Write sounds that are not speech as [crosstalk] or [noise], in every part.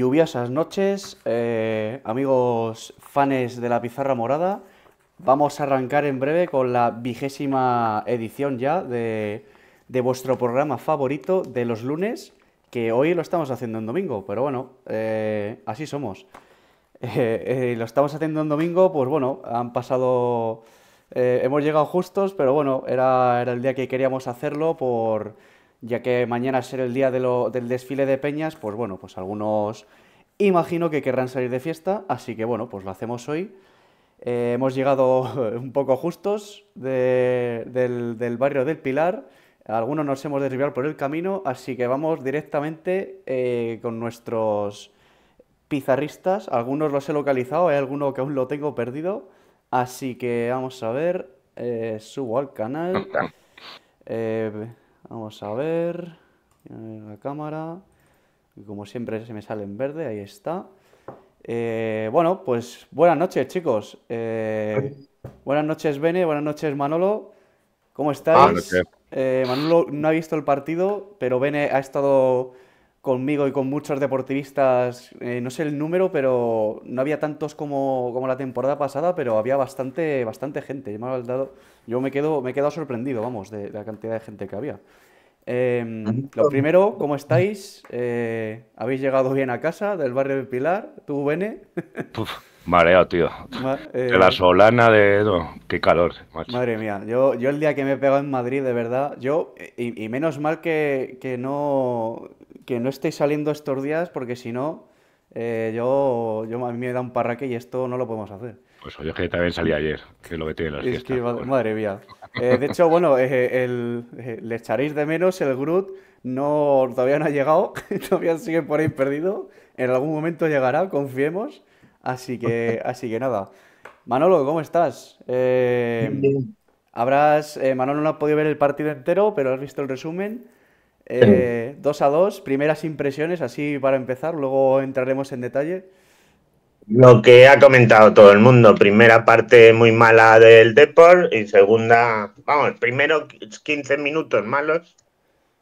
lluviosas noches, eh, amigos fans de la pizarra morada. Vamos a arrancar en breve con la vigésima edición ya de, vuestro programa favorito de los lunes, que hoy lo estamos haciendo en domingo, pero bueno, eh, así somos. [laughs] Eh, lo estamos haciendo en domingo, pues bueno, han pasado... hemos llegado justos, pero bueno, era el día que queríamos hacerlo por ya que mañana será el día del desfile de peñas, pues bueno, pues algunos imagino que querrán salir de fiesta, así que bueno, pues lo hacemos hoy. Eh, hemos llegado [laughs] un poco justos del, barrio del Pilar, algunos nos hemos desviado por el camino, así que vamos directamente eh, con nuestros pizarristas, algunos los he localizado, hay alguno que aún lo tengo perdido, así que vamos a ver, eh, subo al canal. Vamos a ver. La cámara. Como siempre se me sale en verde, ahí está. Eh, bueno, pues buenas noches, chicos. Eh, buenas noches, Bene. Buenas noches, Manolo. ¿Cómo estáis? Eh, Manolo no ha visto el partido, pero Bene ha estado conmigo y con muchos deportivistas. no sé el número, pero no había tantos como, como la temporada pasada, pero había bastante, bastante gente. me ha dado, yo me quedo, me he quedado sorprendido, vamos, de, la cantidad de gente que había. Em, lo primero, ¿cómo estáis? Eh, ¿Habéis llegado bien a casa del barrio del Pilar? ¿Tú, Bene? [laughs] mareado, tío. Eh, de la solana de... qué calor, macho. Madre mía, yo, yo el día que me he pegado en Madrid, de verdad, yo... Y, menos mal que, que, no, que no estéis saliendo estos días, porque si no, eh, yo, yo a mí me da un parraque y esto no lo podemos hacer. Pues yo que también salí ayer, que lo metí en las es pues. que, madre, mía. Eh, de hecho, bueno, eh, eh, le echaréis de menos el Groot. No, todavía no ha llegado, [laughs] todavía sigue por ahí perdido. En algún momento llegará, confiemos. Así que, [laughs] así que nada. Manolo, ¿cómo estás? habrás, Manolo no ha podido ver el partido entero, pero has visto el resumen. Dos a dos, primeras impresiones, así para empezar, luego entraremos en detalle lo que ha comentado todo el mundo. Primera parte muy mala del deporte y segunda, vamos, primero 15 minutos malos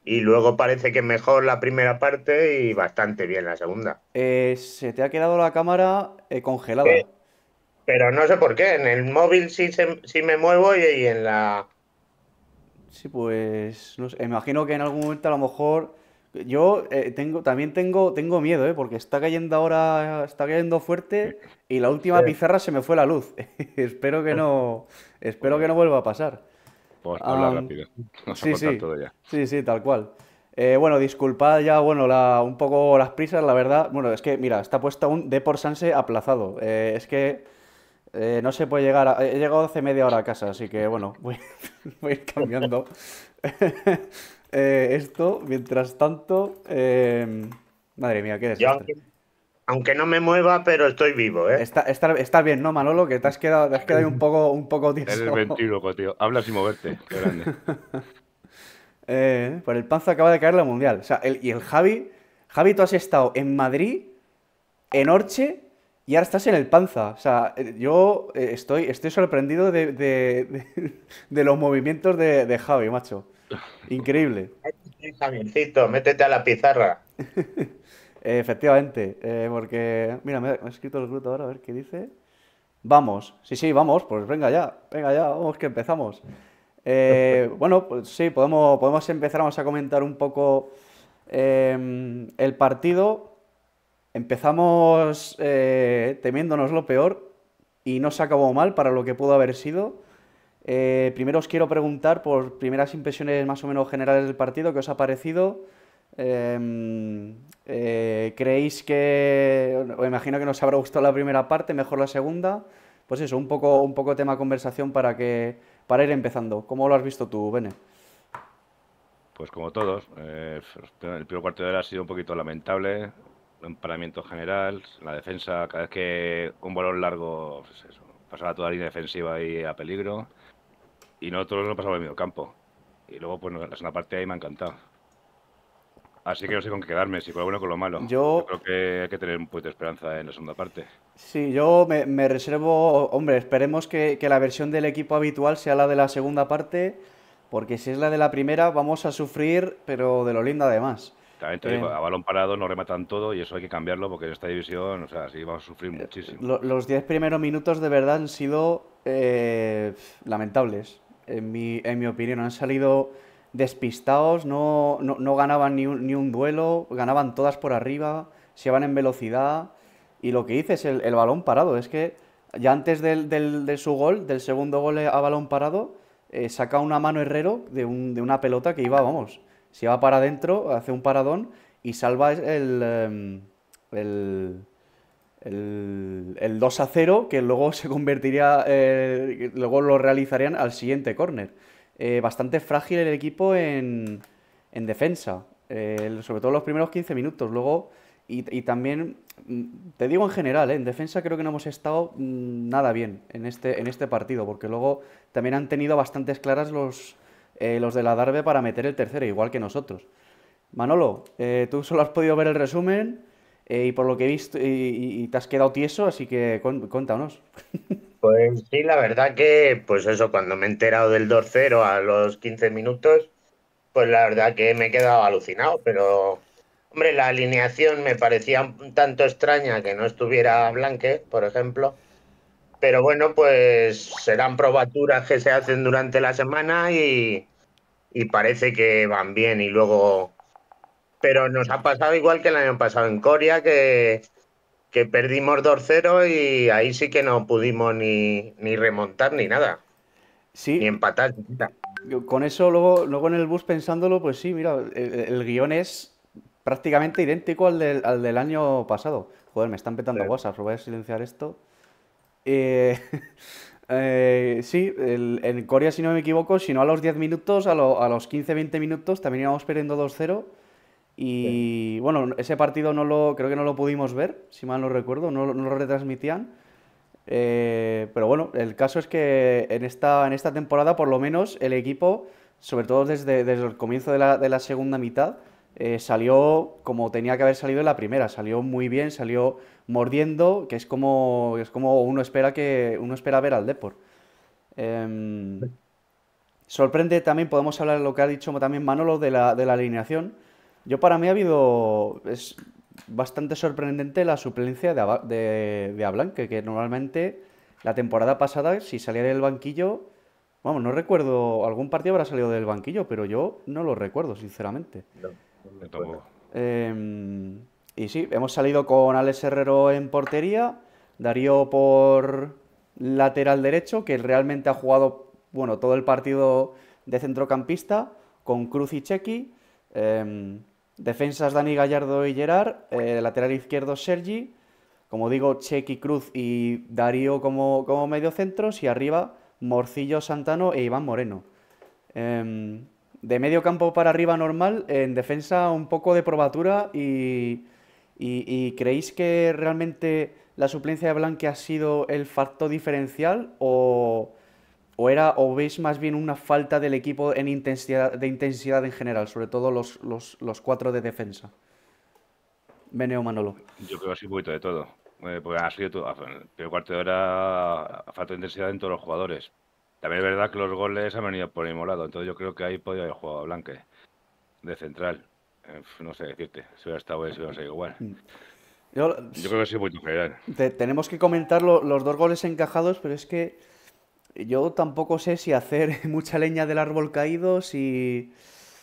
y luego parece que mejor la primera parte y bastante bien la segunda. Eh, se te ha quedado la cámara eh, congelada. Eh, pero no sé por qué, en el móvil sí, se, me muevo y, en la... Sí, pues, no imagino que en algún momento a lo mejor yo eh, tengo, también tengo, tengo miedo, ¿eh? porque está cayendo ahora, está cayendo fuerte y la última pizarra se me fue la luz. [laughs] espero que no, [laughs] espero que no vuelva a pasar. Pues habla hablar rápido. sí, sí. sí, sí, tal cual. Eh, bueno, disculpad ya, bueno, la, un poco las prisas, la verdad. Bueno, es que, mira, está puesta un por Sanse aplazado. Eh, es que no se puede llegar He llegado hace media hora a casa, así que, bueno, [laughs] voy, voy cambiando. Eh, esto, mientras tanto. Em, madre mía, qué desastre. aunque no me mueva, pero estoy vivo, ¿eh? Está, bien, ¿no, Manolo? Que te has quedado, un poco, un poco tieso. Eres tío. hablas sin moverte. [laughs] Eh, por el panza acaba de caer la mundial. y el Javi. Javi, tú has estado en Madrid, en Orche y ahora estás en el panza. O sea, eh, yo estoy, estoy sorprendido de [laughs] los movimientos de, Javi, macho. Increíble. métete a la pizarra. [laughs] Eh, efectivamente, eh, porque mira, me he escrito el grupo ahora a ver qué dice. Vamos, sí, sí, vamos, pues venga ya, venga ya, vamos que empezamos. Eh, [laughs] bueno, pues sí, podemos, podemos empezar vamos a comentar un poco em, el partido. Empezamos temiéndonos lo peor y no se acabó mal para lo que pudo haber sido. Eh, primero os quiero preguntar por primeras impresiones más o menos generales del partido, ¿qué os ha parecido? Em, eh, ¿Creéis que, o imagino que nos habrá gustado la primera parte, mejor la segunda? Pues eso, un poco, un poco tema conversación para, que, para ir empezando. ¿Cómo lo has visto tú, Bene? Pues como todos, eh, el primer cuarto de hora ha sido un poquito lamentable, un emparamiento general, la defensa, cada vez que un balón largo, pues pasaba toda la línea defensiva ahí a peligro. Y nosotros lo pasamos en medio campo. Y luego, pues, la segunda parte ahí me ha encantado. Así que no sé con qué quedarme, si con lo bueno o con lo malo. Yo... creo que hay que tener un poquito de esperanza en la segunda parte. Sí, yo me, reservo, hombre, esperemos que, que, la versión del equipo habitual sea la de la segunda parte, porque si es la de la primera vamos a sufrir, pero de lo lindo además. También eh. a balón parado nos rematan todo y eso hay que cambiarlo porque en esta división, o sea, sí vamos a sufrir eh, muchísimo. Los 10 primeros minutos de verdad han sido eh, lamentables en mi, opinión. Han salido despistados, no, ganaban ni un, duelo, ganaban todas por arriba, se iban en velocidad. Y lo que hice es el, balón parado. Es que ya antes del, de su gol, del segundo gol a balón parado, eh, saca una mano Herrero de, una pelota que iba, vamos, se va para adentro, hace un paradón y salva el, em, el, 2 a 0, que luego se convertiría, eh, luego lo realizarían al siguiente córner. Eh, bastante frágil el equipo en, en defensa, eh, sobre todo los primeros 15 minutos. Luego, y, también, mm, te digo en general, en defensa creo que no hemos estado mm, nada bien en este, en este partido, porque luego también han tenido bastantes claras los, los de la Darbe para meter el tercero, igual que nosotros. Manolo, tú solo has podido ver el resumen. Eh, y por lo que he visto, y, te has quedado tieso, así que cuéntanos. [laughs] Pues sí, la verdad que, pues eso, cuando me he enterado del 2-0 a los 15 minutos, pues la verdad que me he quedado alucinado, pero, hombre, la alineación me parecía un tanto extraña que no estuviera Blanque, por ejemplo. Pero bueno, pues serán probaturas que se hacen durante la semana y, y parece que van bien. Y luego pero nos ha pasado igual que el año pasado en Corea, que, que perdimos 2-0 y ahí sí que no pudimos ni, remontar ni nada. Ni empatar. con eso, luego, luego en el bus pensándolo, pues sí, mira, el, guión es prácticamente idéntico al del, año pasado. Joder, me están petando cosas WhatsApp, voy a silenciar esto. Eh, [laughs] eh, sí, en Corea, si no me equivoco, si no a los 10 minutos, a, a los 15-20 minutos también íbamos perdiendo 2-0 y bueno, ese partido no lo, creo que no lo pudimos ver, si mal no recuerdo, no, lo retransmitían. Eh, pero bueno, el caso es que en esta, temporada, por lo menos, el equipo, sobre todo desde, el comienzo de la, segunda mitad, eh, salió como tenía que haber salido en la primera. Salió muy bien, salió mordiendo, que es como, es como uno, espera que, uno espera ver al Depor. Em, sorprende también, podemos hablar de lo que ha dicho también Manolo de la alineación yo para mí ha habido... Es bastante sorprendente la suplencia de, de, Ablanque, que normalmente la temporada pasada, si salía del banquillo... Vamos, no recuerdo... Algún partido habrá salido del banquillo, pero yo no lo recuerdo, sinceramente. Em, y sí, hemos salido con Alex Herrero en portería, Darío por lateral derecho, que realmente ha jugado bueno, todo el partido de centrocampista, con Cruz y Chequi. Em, Defensas Dani Gallardo y Gerard, eh, lateral izquierdo Sergi, como digo, Chequi Cruz y Darío como, como mediocentros y arriba Morcillo Santano e Iván Moreno. Em, de medio campo para arriba normal, en defensa un poco de probatura y, ¿creéis que realmente la suplencia de Blanque ha sido el factor diferencial o, o era o veis más bien una falta del equipo en intensidad, de intensidad en general, sobre todo los, los, cuatro de defensa? Veneo Manolo. Yo creo que sí, un poquito de todo. Eh, porque ha sido todo, el primer cuarto de falta de intensidad en todos los jugadores. También es verdad que los goles han venido por el mismo lado, entonces yo creo que ahí podía haber jugado Blanque, de central. no sé decirte, si hubiera estado si hubiera sido igual. Mm. Yo, creo que sí, muy general. tenemos que comentar los dos goles encajados, pero es que yo tampoco sé si hacer [laughs] mucha leña del árbol caído, si...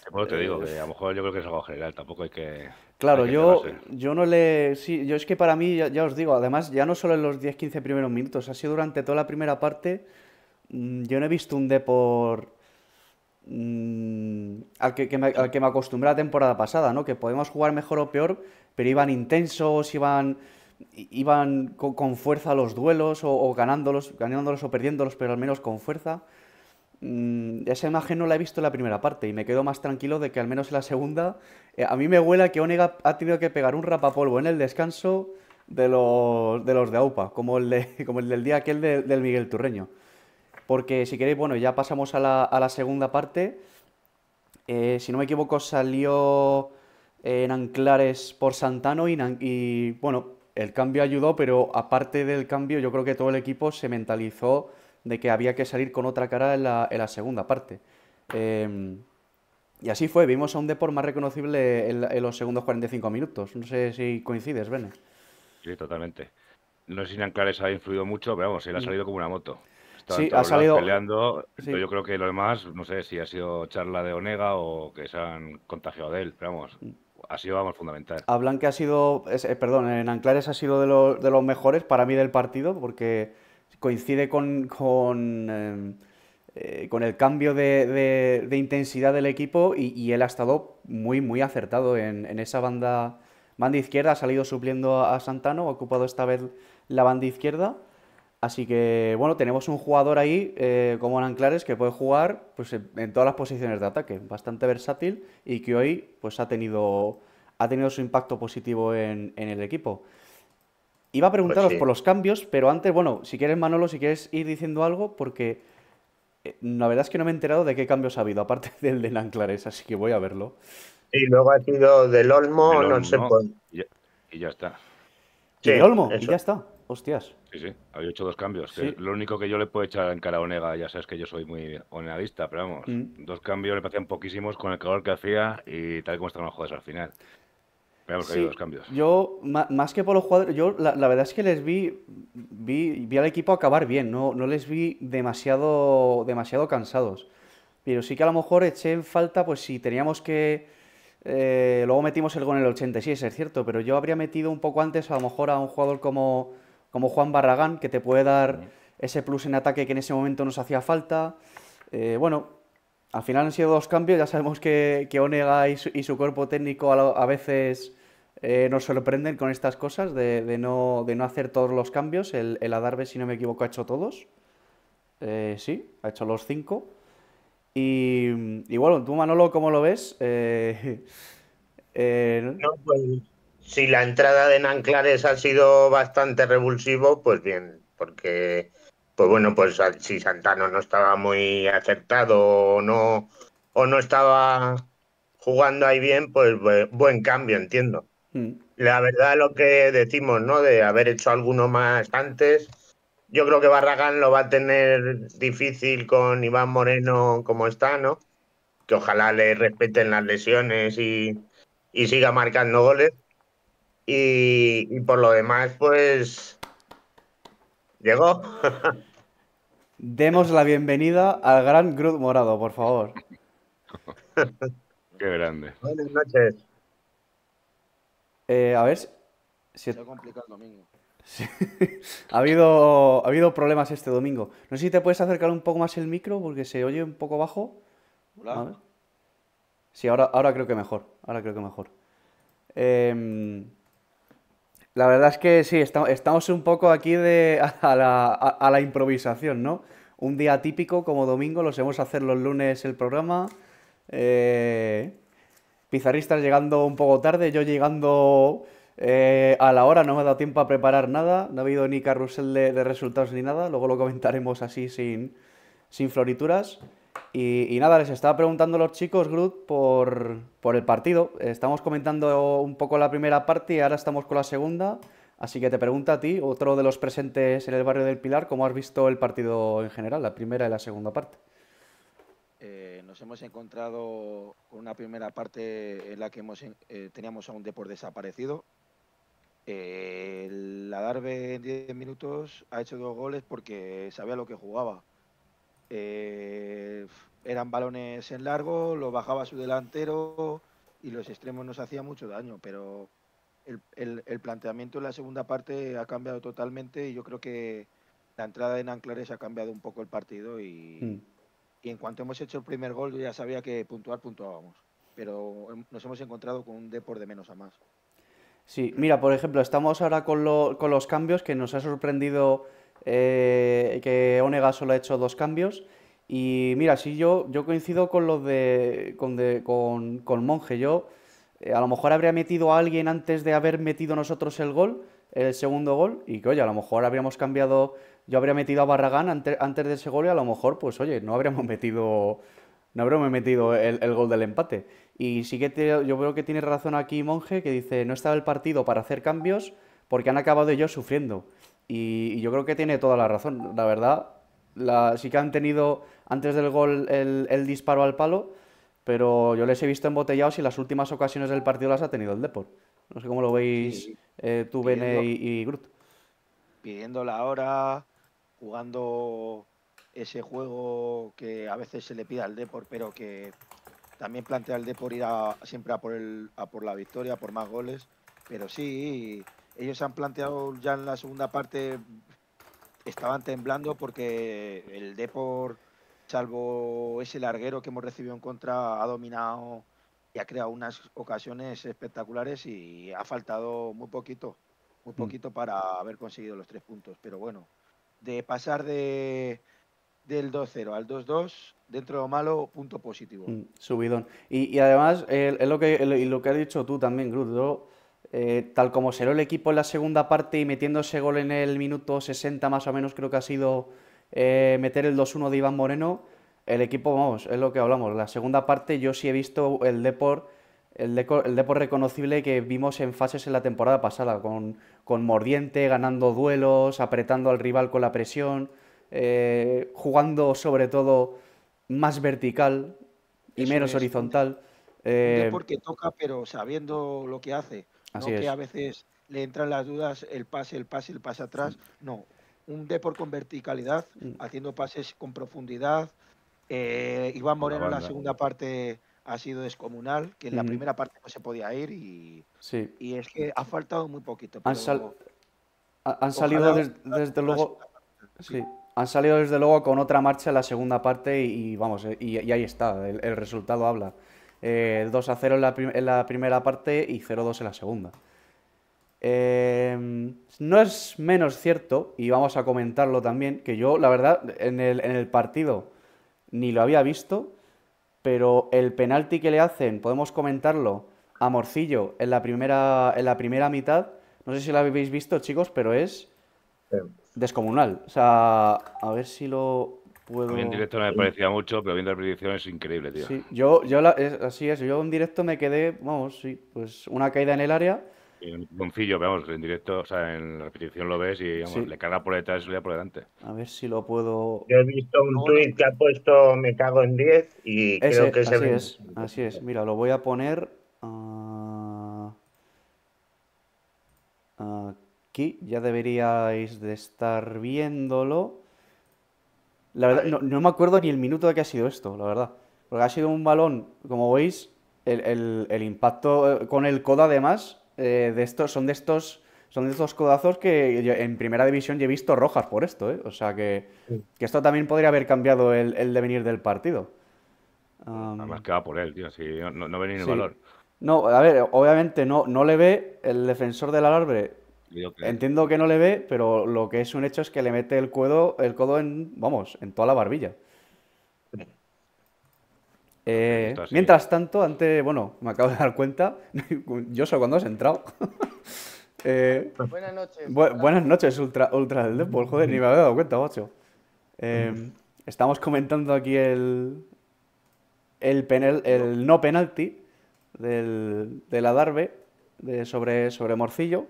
Eh, bueno, te digo, eh, que a lo mejor yo creo que es algo general, tampoco hay que... Claro, yo, yo no le... Sí, yo es que para mí, ya, os digo, además ya no solo en los 10-15 primeros minutos, ha sido durante toda la primera parte, mm, yo no he visto un Depor mm, al, que, me, al que me acostumbré la temporada pasada, ¿no? Que podemos jugar mejor o peor, pero iban intensos, iban iban con, fuerza los duelos o, ganándolos, ganándolos o perdiéndolos, pero al menos con fuerza. Mm, esa imagen no la he visto en la primera parte y me quedo más tranquilo de que al menos en la segunda eh, a mí me huela que Onega ha tenido que pegar un rapapolvo en el descanso de los de, los de AUPA, [laughs] como el, del día aquel del Miguel Turreño. Porque si queréis, bueno, ya pasamos a la, segunda parte. Eh, si no me equivoco, salió en Anclares por Santano y, y bueno, el cambio ayudó, pero aparte del cambio, yo creo que todo el equipo se mentalizó de que había que salir con otra cara en la, segunda parte. Em, y así fue, vimos a un Depor más reconocible en, los segundos 45 minutos. No sé si coincides, Bene. Sí, totalmente. No sé si Nanclares ha influido mucho, pero vamos, él ha mm. salido como una moto. sí, ha salido peleando. Yo creo que lo demás, no sé si ha sido charla de Onega o que se han contagiado de él, pero vamos, mm ha sido vamos, fundamental. Hablan que ha sido, eh, perdón, en Anclares ha sido de, los mejores para mí del partido porque coincide con, con, em, eh, el cambio de, intensidad del equipo y, él ha estado muy, muy acertado en, en, esa banda, banda izquierda, ha salido supliendo a Santano, ha ocupado esta vez la banda izquierda Así que, bueno, tenemos un jugador ahí eh, como Anclares que puede jugar pues, en todas las posiciones de ataque, bastante versátil y que hoy pues, ha, tenido, ha tenido su impacto positivo en, el equipo. Iba a preguntaros pues por los cambios, pero antes, bueno, si quieres, Manolo, si quieres ir diciendo algo, porque eh, la verdad es que no me he enterado de qué cambios ha habido, aparte [laughs] del de Nanclares, así que voy a verlo. Y luego ha sido del Olmo, no, sé por... Y ya, está. Sí, Olmo, y ya está. Hostias. Sí, sí, había hecho dos cambios. lo único que yo le puedo echar en cara a Onega, ya sabes que yo soy muy onegadista, pero vamos, mm. dos cambios le parecían poquísimos con el calor que hacía y tal y como estaban los jugadores al final. Pero que hay dos cambios. Yo, más que por los jugadores, yo la, verdad es que les vi, vi, vi al equipo acabar bien, no, no les vi demasiado, demasiado cansados. Pero sí que a lo mejor eché en falta, pues si teníamos que... Eh, luego metimos el gol en el 86, es cierto, pero yo habría metido un poco antes a lo mejor a un jugador como como Juan Barragán, que te puede dar ese plus en ataque que en ese momento nos hacía falta. Eh, bueno, al final han sido dos cambios, ya sabemos que, que Onega y su, cuerpo técnico a, veces eh, nos sorprenden con estas cosas de, no, hacer todos los cambios. El, el Adarve, si no me equivoco, ha hecho todos. Eh, sí, ha hecho los cinco. Y, bueno, tú Manolo, ¿cómo lo ves? [laughs] No, pues, si la entrada de Nanclares ha sido bastante revulsivo, pues bien, porque, pues bueno, pues si Santano no estaba muy acertado o no, o no estaba jugando ahí bien, pues buen cambio, entiendo. Mm. La verdad, lo que decimos, ¿no? De haber hecho alguno más antes, yo creo que Barragán lo va a tener difícil con Iván Moreno como está, ¿no? Que ojalá le respeten las lesiones y, y siga marcando goles y, por lo demás, pues. Llegó. [laughs] Demos la bienvenida al gran Groot Morado, por favor. Qué grande. Buenas noches. Eh, a ver si... Se ha complicado el domingo. [laughs] ha, habido, ha habido problemas este domingo. No sé si te puedes acercar un poco más el micro porque se oye un poco bajo. Hola. Sí, ahora, ahora creo que mejor. Ahora creo que mejor. Eh, la verdad es que sí, estamos un poco aquí de, a, la, improvisación, ¿no? Un día típico como domingo, lo hemos hacer los lunes el programa. Eh, pizarristas llegando un poco tarde, yo llegando eh, a la hora, no me ha dado tiempo a preparar nada, no ha habido ni carrusel de, de resultados ni nada, luego lo comentaremos así sin, sin florituras. Y, nada, les estaba preguntando a los chicos, Groot, por, el partido. Estamos comentando un poco la primera parte y ahora estamos con la segunda. Así que te pregunto a ti, otro de los presentes en el barrio del Pilar, ¿cómo has visto el partido en general, la primera y la segunda parte? Eh, nos hemos encontrado con una primera parte en la que eh, teníamos a un deporte desaparecido. Eh, la Darbe en 10 minutos ha hecho dos goles porque sabía lo que jugaba eh, eran balones en largo, lo bajaba su delantero y los extremos nos hacían mucho daño, pero el, el, planteamiento en la segunda parte ha cambiado totalmente y yo creo que la entrada en Anclares ha cambiado un poco el partido y, mm. y en cuanto hemos hecho el primer gol ya sabía que puntuar puntuábamos, pero em, nos hemos encontrado con un depor de menos a más. Sí, mira, por ejemplo, estamos ahora con, con los cambios que nos ha sorprendido eh, que Onega solo ha hecho dos cambios. Y mira, si yo, yo coincido con los de. con, con, Monje. Yo eh, a lo mejor habría metido a alguien antes de haber metido nosotros el gol, el segundo gol, y que oye, a lo mejor habríamos cambiado. Yo habría metido a Barragán antes, de ese gol y a lo mejor, pues oye, no habríamos [laughs] metido. No habríamos metido el, gol del empate. Y sí que yo creo que tiene razón aquí Monje, que dice, no estaba el partido para hacer cambios porque han acabado ellos sufriendo. Y, yo creo que tiene toda la razón. La verdad, la, sí que han tenido antes del gol el, el, disparo al palo, pero yo les he visto embotellados y las últimas ocasiones del partido las ha tenido el Deport. No sé cómo lo veis eh, tú, Bene y, Grut. Pidiéndola Pidiendo la hora, jugando ese juego que a veces se le pide al Deport, pero que también plantea el Deport ir siempre a por, el, a por la victoria, por más goles. Pero sí, ellos han planteado ya en la segunda parte, estaban temblando porque el Depor, salvo ese larguero que hemos recibido en contra, ha dominado y ha creado unas ocasiones espectaculares y ha faltado muy poquito, muy mm. poquito para haber conseguido los tres puntos. Pero bueno, de pasar de del 2-0 al 2-2, dentro de lo malo, punto positivo. Mm, subidón. Y, además, es lo que, lo que has dicho tú también, Cruz. Eh, tal como será el equipo en la segunda parte y metiéndose gol en el minuto 60 más o menos, creo que ha sido eh, meter el 2-1 de Iván Moreno, el equipo, vamos, es lo que hablamos. La segunda parte yo sí he visto el Depor, el, Depor, reconocible que vimos en fases en la temporada pasada, con, mordiente, ganando duelos, apretando al rival con la presión, eh, jugando sobre todo más vertical y menos horizontal. no Depor que toca, pero sabiendo lo que hace Así que a veces le entran las dudas el pase, el pase, el pase atrás. No, un deporte con verticalidad, mm. haciendo pases con profundidad. Eh, Iván Moreno en la segunda parte ha sido descomunal, que en la primera parte no se podía ir y, es que ha faltado muy poquito. han, salido desde luego... Han salido desde luego con otra marcha en la segunda parte y, vamos, eh, y, ahí está, el resultado habla. 2 eh, a 0 en la, primera parte y 0-2 en la segunda. Em, no es menos cierto, y vamos a comentarlo también, que yo, la verdad, en el, en el, partido ni lo había visto, pero el penalti que le hacen, podemos comentarlo, a Morcillo en la primera, en la primera mitad, no sé si lo habéis visto, chicos, pero es descomunal. O sea, a ver si lo, en directo no me parecía mucho, pero viendo la repetición es increíble, tío. Sí, yo, yo así es, yo en directo me quedé, vamos, sí, pues una caída en el área. Un concillo, vamos, en directo, o sea, en la repetición lo ves y vamos, le carga por detrás y le por delante. A ver si lo puedo. Yo he visto un tweet que ha puesto me cago en 10 y creo que así es. Así es, mira, lo voy a poner ah, aquí, ya deberíais de estar viéndolo. La verdad, no, me acuerdo ni el minuto de que ha sido esto, la verdad. Porque ha sido un balón, como veis, el, el, impacto eh, con el codo además, eh, de estos, son de estos son de estos codazos que en primera división yo he visto rojas por esto, ¿eh? O sea que, esto también podría haber cambiado el, devenir del partido. Nada Además que va por él, tío, si no, no, el valor. No, a ver, obviamente no, no le ve el defensor del alarbre Entiendo que no le ve, pero lo que es un hecho es que le mete el codo, el codo en, vamos, en toda la barbilla. Eh, mientras tanto, antes, bueno, me acabo de dar cuenta, [laughs] yo sé cuándo has entrado. [laughs] Eh, buenas noches. buenas noches, Ultra, Ultra del Joder, ni me había dado cuenta, macho. Eh, mm. estamos comentando aquí el, el, el no penalti del, de la Darbe sobre, sobre Morcillo.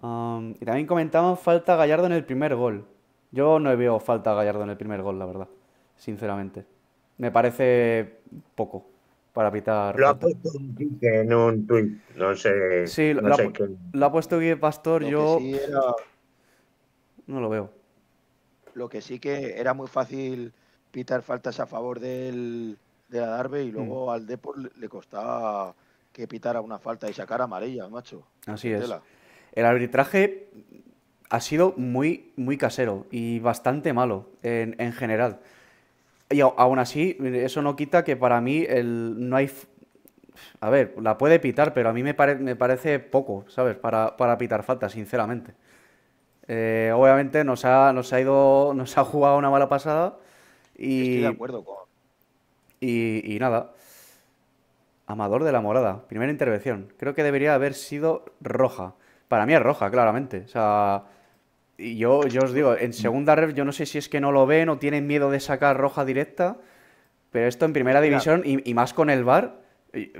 Um, y también comentaban falta Gallardo en el primer gol. Yo no he veo falta Gallardo en el primer gol, la verdad, sinceramente. Me parece poco para pitar. Lo ha puesto en un tweet no sé. Sí, lo, ha, puesto Guille Pastor, yo no lo veo. Lo que sí que era muy fácil pitar faltas a favor De la Adarve y luego mm. al Depor le costaba que pitara una falta y sacar amarilla, macho. Así es. El arbitraje ha sido muy, muy casero y bastante malo en, general. Y aún así, eso no quita que para mí el, no hay... A ver, la puede pitar, pero a mí me, parece poco, ¿sabes? Para, pitar falta, sinceramente. Eh, obviamente nos ha, nos ha ido, nos ha jugado una mala pasada y... Estoy de acuerdo con... y nada. Amador de la Morada, primera intervención. Creo que debería haber sido roja. Para mí es roja, claramente. O yo, yo os digo, en segunda red, yo no sé si es que no lo ven o tienen miedo de sacar roja directa, pero esto en primera división y, más con el bar,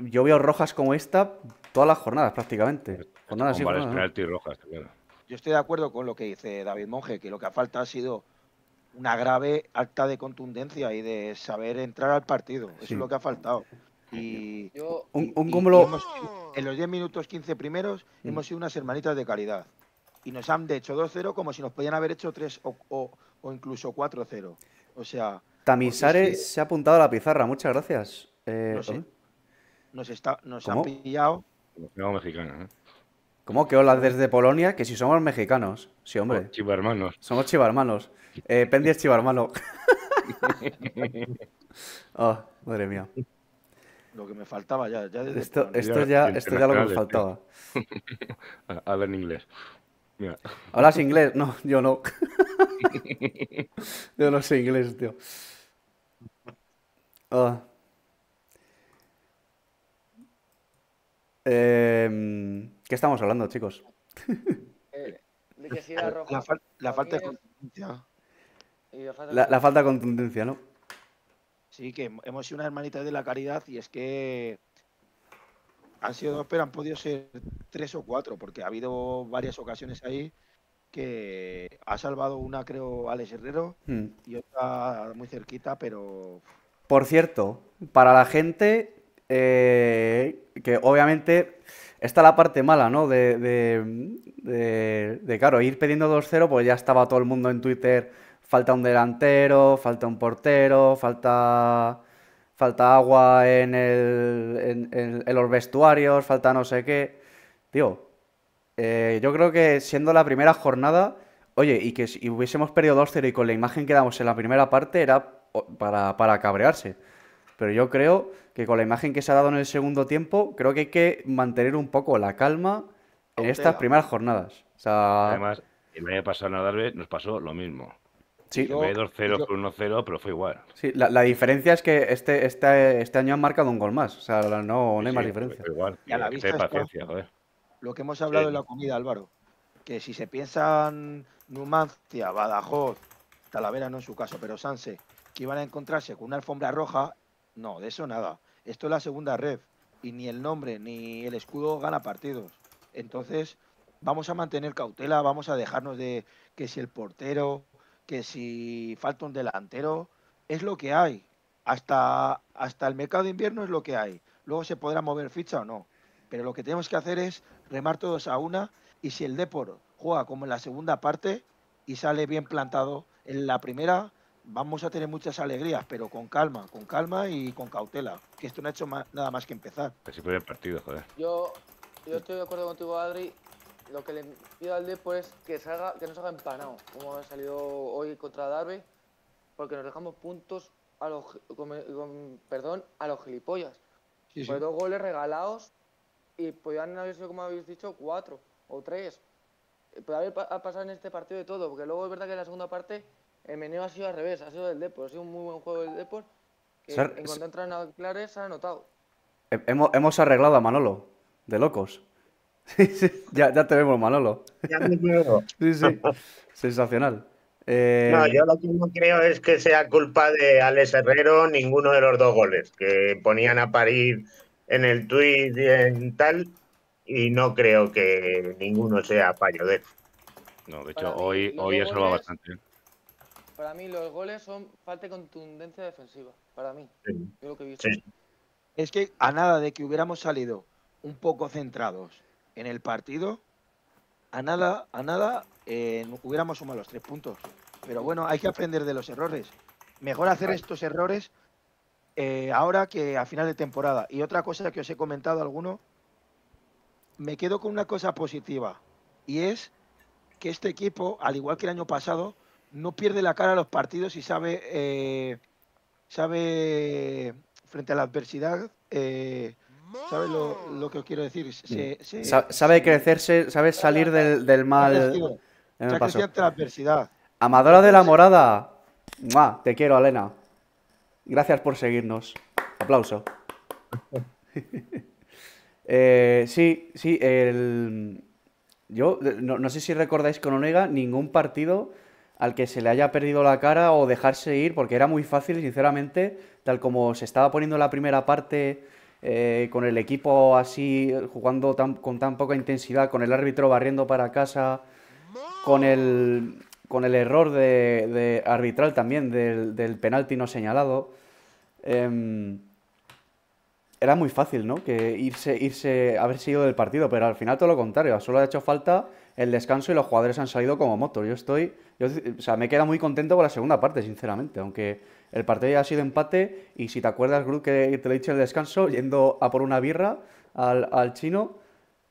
yo veo rojas como esta todas las jornadas prácticamente. Jornadas pues pues rojas, Yo estoy de acuerdo con lo que dice David Monge, que lo que ha faltado ha sido una grave acta de contundencia y de saber entrar al partido. Eso es lo que ha faltado. Y yo, un, cúmulo. en los 10 minutos 15 primeros mm. hemos sido unas hermanitas de calidad. Y nos han hecho 2-0 como si nos podían haber hecho 3 o, incluso 4-0. O sea. Tamisare pues, se ha apuntado a la pizarra, muchas gracias. Eh, no Nos, está, nos han pillado. mexicanos, ¿eh? ¿Cómo que hola desde Polonia? Que si somos mexicanos. Sí, hombre. chivarmanos. Somos chivarmanos. Eh, Pendi es chivarmano. [laughs] [laughs] Oh, madre mía. Lo que me faltaba ya. ya esto, ya, esto ya lo que me eh, faltaba. [laughs] Habla en inglés. ¿Hablas inglés? No, yo no. [laughs] yo no sé inglés, tío. Ah. Em, ¿Qué estamos hablando, chicos? Eh, la, falta de contundencia. la, falta de contundencia, ¿no? Sí, que hemos sido una hermanita de la caridad y es que han sido dos, pero han podido ser tres o cuatro, porque ha habido varias ocasiones ahí que ha salvado una, creo, Alex Herrero hmm. y otra muy cerquita, pero... Por cierto, para la gente eh, que obviamente está la parte mala, ¿no? De, claro, ir pidiendo 2-0, pues ya estaba todo el mundo en Twitter falta un delantero, falta un portero, falta, falta agua en, el, en, los vestuarios, falta no sé qué. Tío, eh, yo creo que siendo la primera jornada, oye, y que si hubiésemos perdido 2-0 y con la imagen que damos en la primera parte era para, cabrearse. Pero yo creo que con la imagen que se ha dado en el segundo tiempo, creo que hay que mantener un poco la calma en estas primeras jornadas. O sea... Además, el año pasado en nos pasó lo mismo. Sí, 2-0 por 1-0, pero fue igual. Sí, la, diferencia es que este, este, este año han marcado un gol más. O sea, no, hay más diferencia. Igual, Lo que hemos hablado en la comida, Álvaro, que si se piensan Numancia, Badajoz, Talavera no en su caso, pero Sanse, que iban a encontrarse con una alfombra roja, no, de eso nada. Esto es la segunda red y ni el nombre ni el escudo gana partidos. Entonces, vamos a mantener cautela, vamos a dejarnos de que si el portero, que si falta un delantero, es lo que hay. Hasta, hasta el mercado de invierno es lo que hay. Luego se podrá mover ficha o no. Pero lo que tenemos que hacer es remar todos a una y si el Depor juega como en la segunda parte y sale bien plantado en la primera, vamos a tener muchas alegrías, pero con calma, con calma y con cautela, que esto no ha hecho nada más que empezar. Que si el partido, joder. Yo, yo estoy de acuerdo contigo, Adri, lo que le pido al Depor es que, salga, que no salga empanado, como ha salido hoy contra Darby, porque nos dejamos puntos a los, perdón, a los gilipollas. dos goles regalados y podían haber sido, como habéis dicho, cuatro o tres. Eh, Puede haber pasado en este partido de todo, porque luego es verdad que en la segunda parte el meneo ha sido al revés, ha sido del Depor, ha sido un muy buen juego del Depor. Que en cuanto entran a clares, se ha anotado. Hemos, hemos arreglado a Manolo, de locos. Sí, Ya, ya, te vemos, Manolo. Ya te veo. [laughs] Sí, sí. Sensacional. Eh, no, yo lo que no creo es que sea culpa de Alex Herrero ninguno de los dos goles que ponían a parir en el tuit y en tal. Y no creo que ninguno sea fallo de él. No, de hecho, hoy, hoy bastante. ¿eh? Para mí, los goles son falta de contundencia defensiva. Para mí, lo que he visto. Es que a nada de que hubiéramos salido un poco centrados en el partido, a nada, a nada eh, hubiéramos sumado los tres puntos. Pero bueno, hay que aprender de los errores. Mejor hacer estos errores eh, ahora que a final de temporada. Y otra cosa que os he comentado alguno, me quedo con una cosa positiva y es que este equipo, al igual que el año pasado, no pierde la cara a los partidos y sabe, eh, sabe frente a la adversidad, eh, ¿Sabes lo, que os quiero decir? sabe crecerse, sabe salir del, mal. Amadora de la Morada. Te quiero, Alena. Gracias por seguirnos. Aplauso. [laughs] Eh, sí, sí, yo no, no, sé si recordáis con Onega ningún partido al que se le haya perdido la cara o dejarse ir, porque era muy fácil, sinceramente, tal como se estaba poniendo la primera parte eh, con el equipo así, jugando con tan poca intensidad, con el árbitro barriendo para casa, con el, con el error de, arbitral también del, penalti no señalado. Em, era muy fácil, ¿no? Que irse, irse, haberse ido del partido, pero al final todo lo contrario, solo ha hecho falta el descanso y los jugadores han salido como motos. Yo estoy, yo, o sea, me queda muy contento con la segunda parte, sinceramente, aunque el partido ha sido empate y si te acuerdas, Gru, que te lo he dicho el descanso, yendo a por una birra al, chino,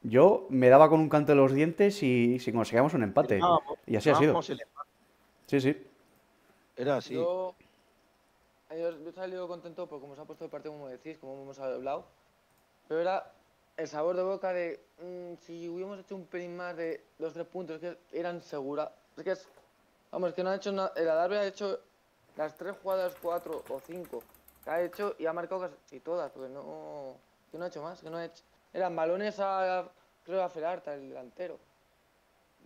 yo me daba con un canto de los dientes y si conseguíamos un empate. y así ha sido. Sí, sí. Era así. Yo, he eh, salido contento por cómo se ha puesto el partido, como decís, como hemos hablado. Pero era el sabor de boca de mm, si hubiéramos hecho un pelín más de los tres puntos que eran seguras. Es vamos, que no ha hecho El Adarve ha hecho las tres jugadas, cuatro o cinco que ha hecho y ha marcado casi todas, porque no. Que no ha hecho más, que no ha hecho. Eran balones a. Creo a el delantero.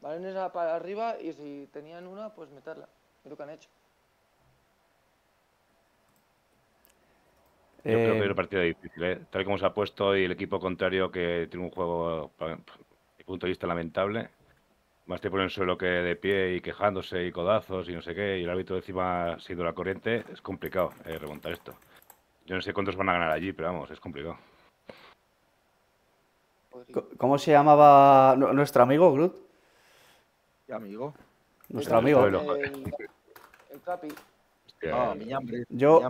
Balones a, para arriba y si tenían una, pues meterla. Creo que han hecho. Yo creo que es un eh, partida difícil, ¿eh? tal como se ha puesto y el equipo contrario que tiene un juego, desde mi punto de vista, lamentable, más tiempo en el suelo que de pie y quejándose y codazos y no sé qué, y el árbitro encima siendo la corriente, es complicado eh, remontar esto. Yo no sé cuántos van a ganar allí, pero vamos, es complicado. ¿Cómo se llamaba nuestro amigo, Groot? Amigo. Nuestro amigo. El, Capi. Ah, hambre. Yo,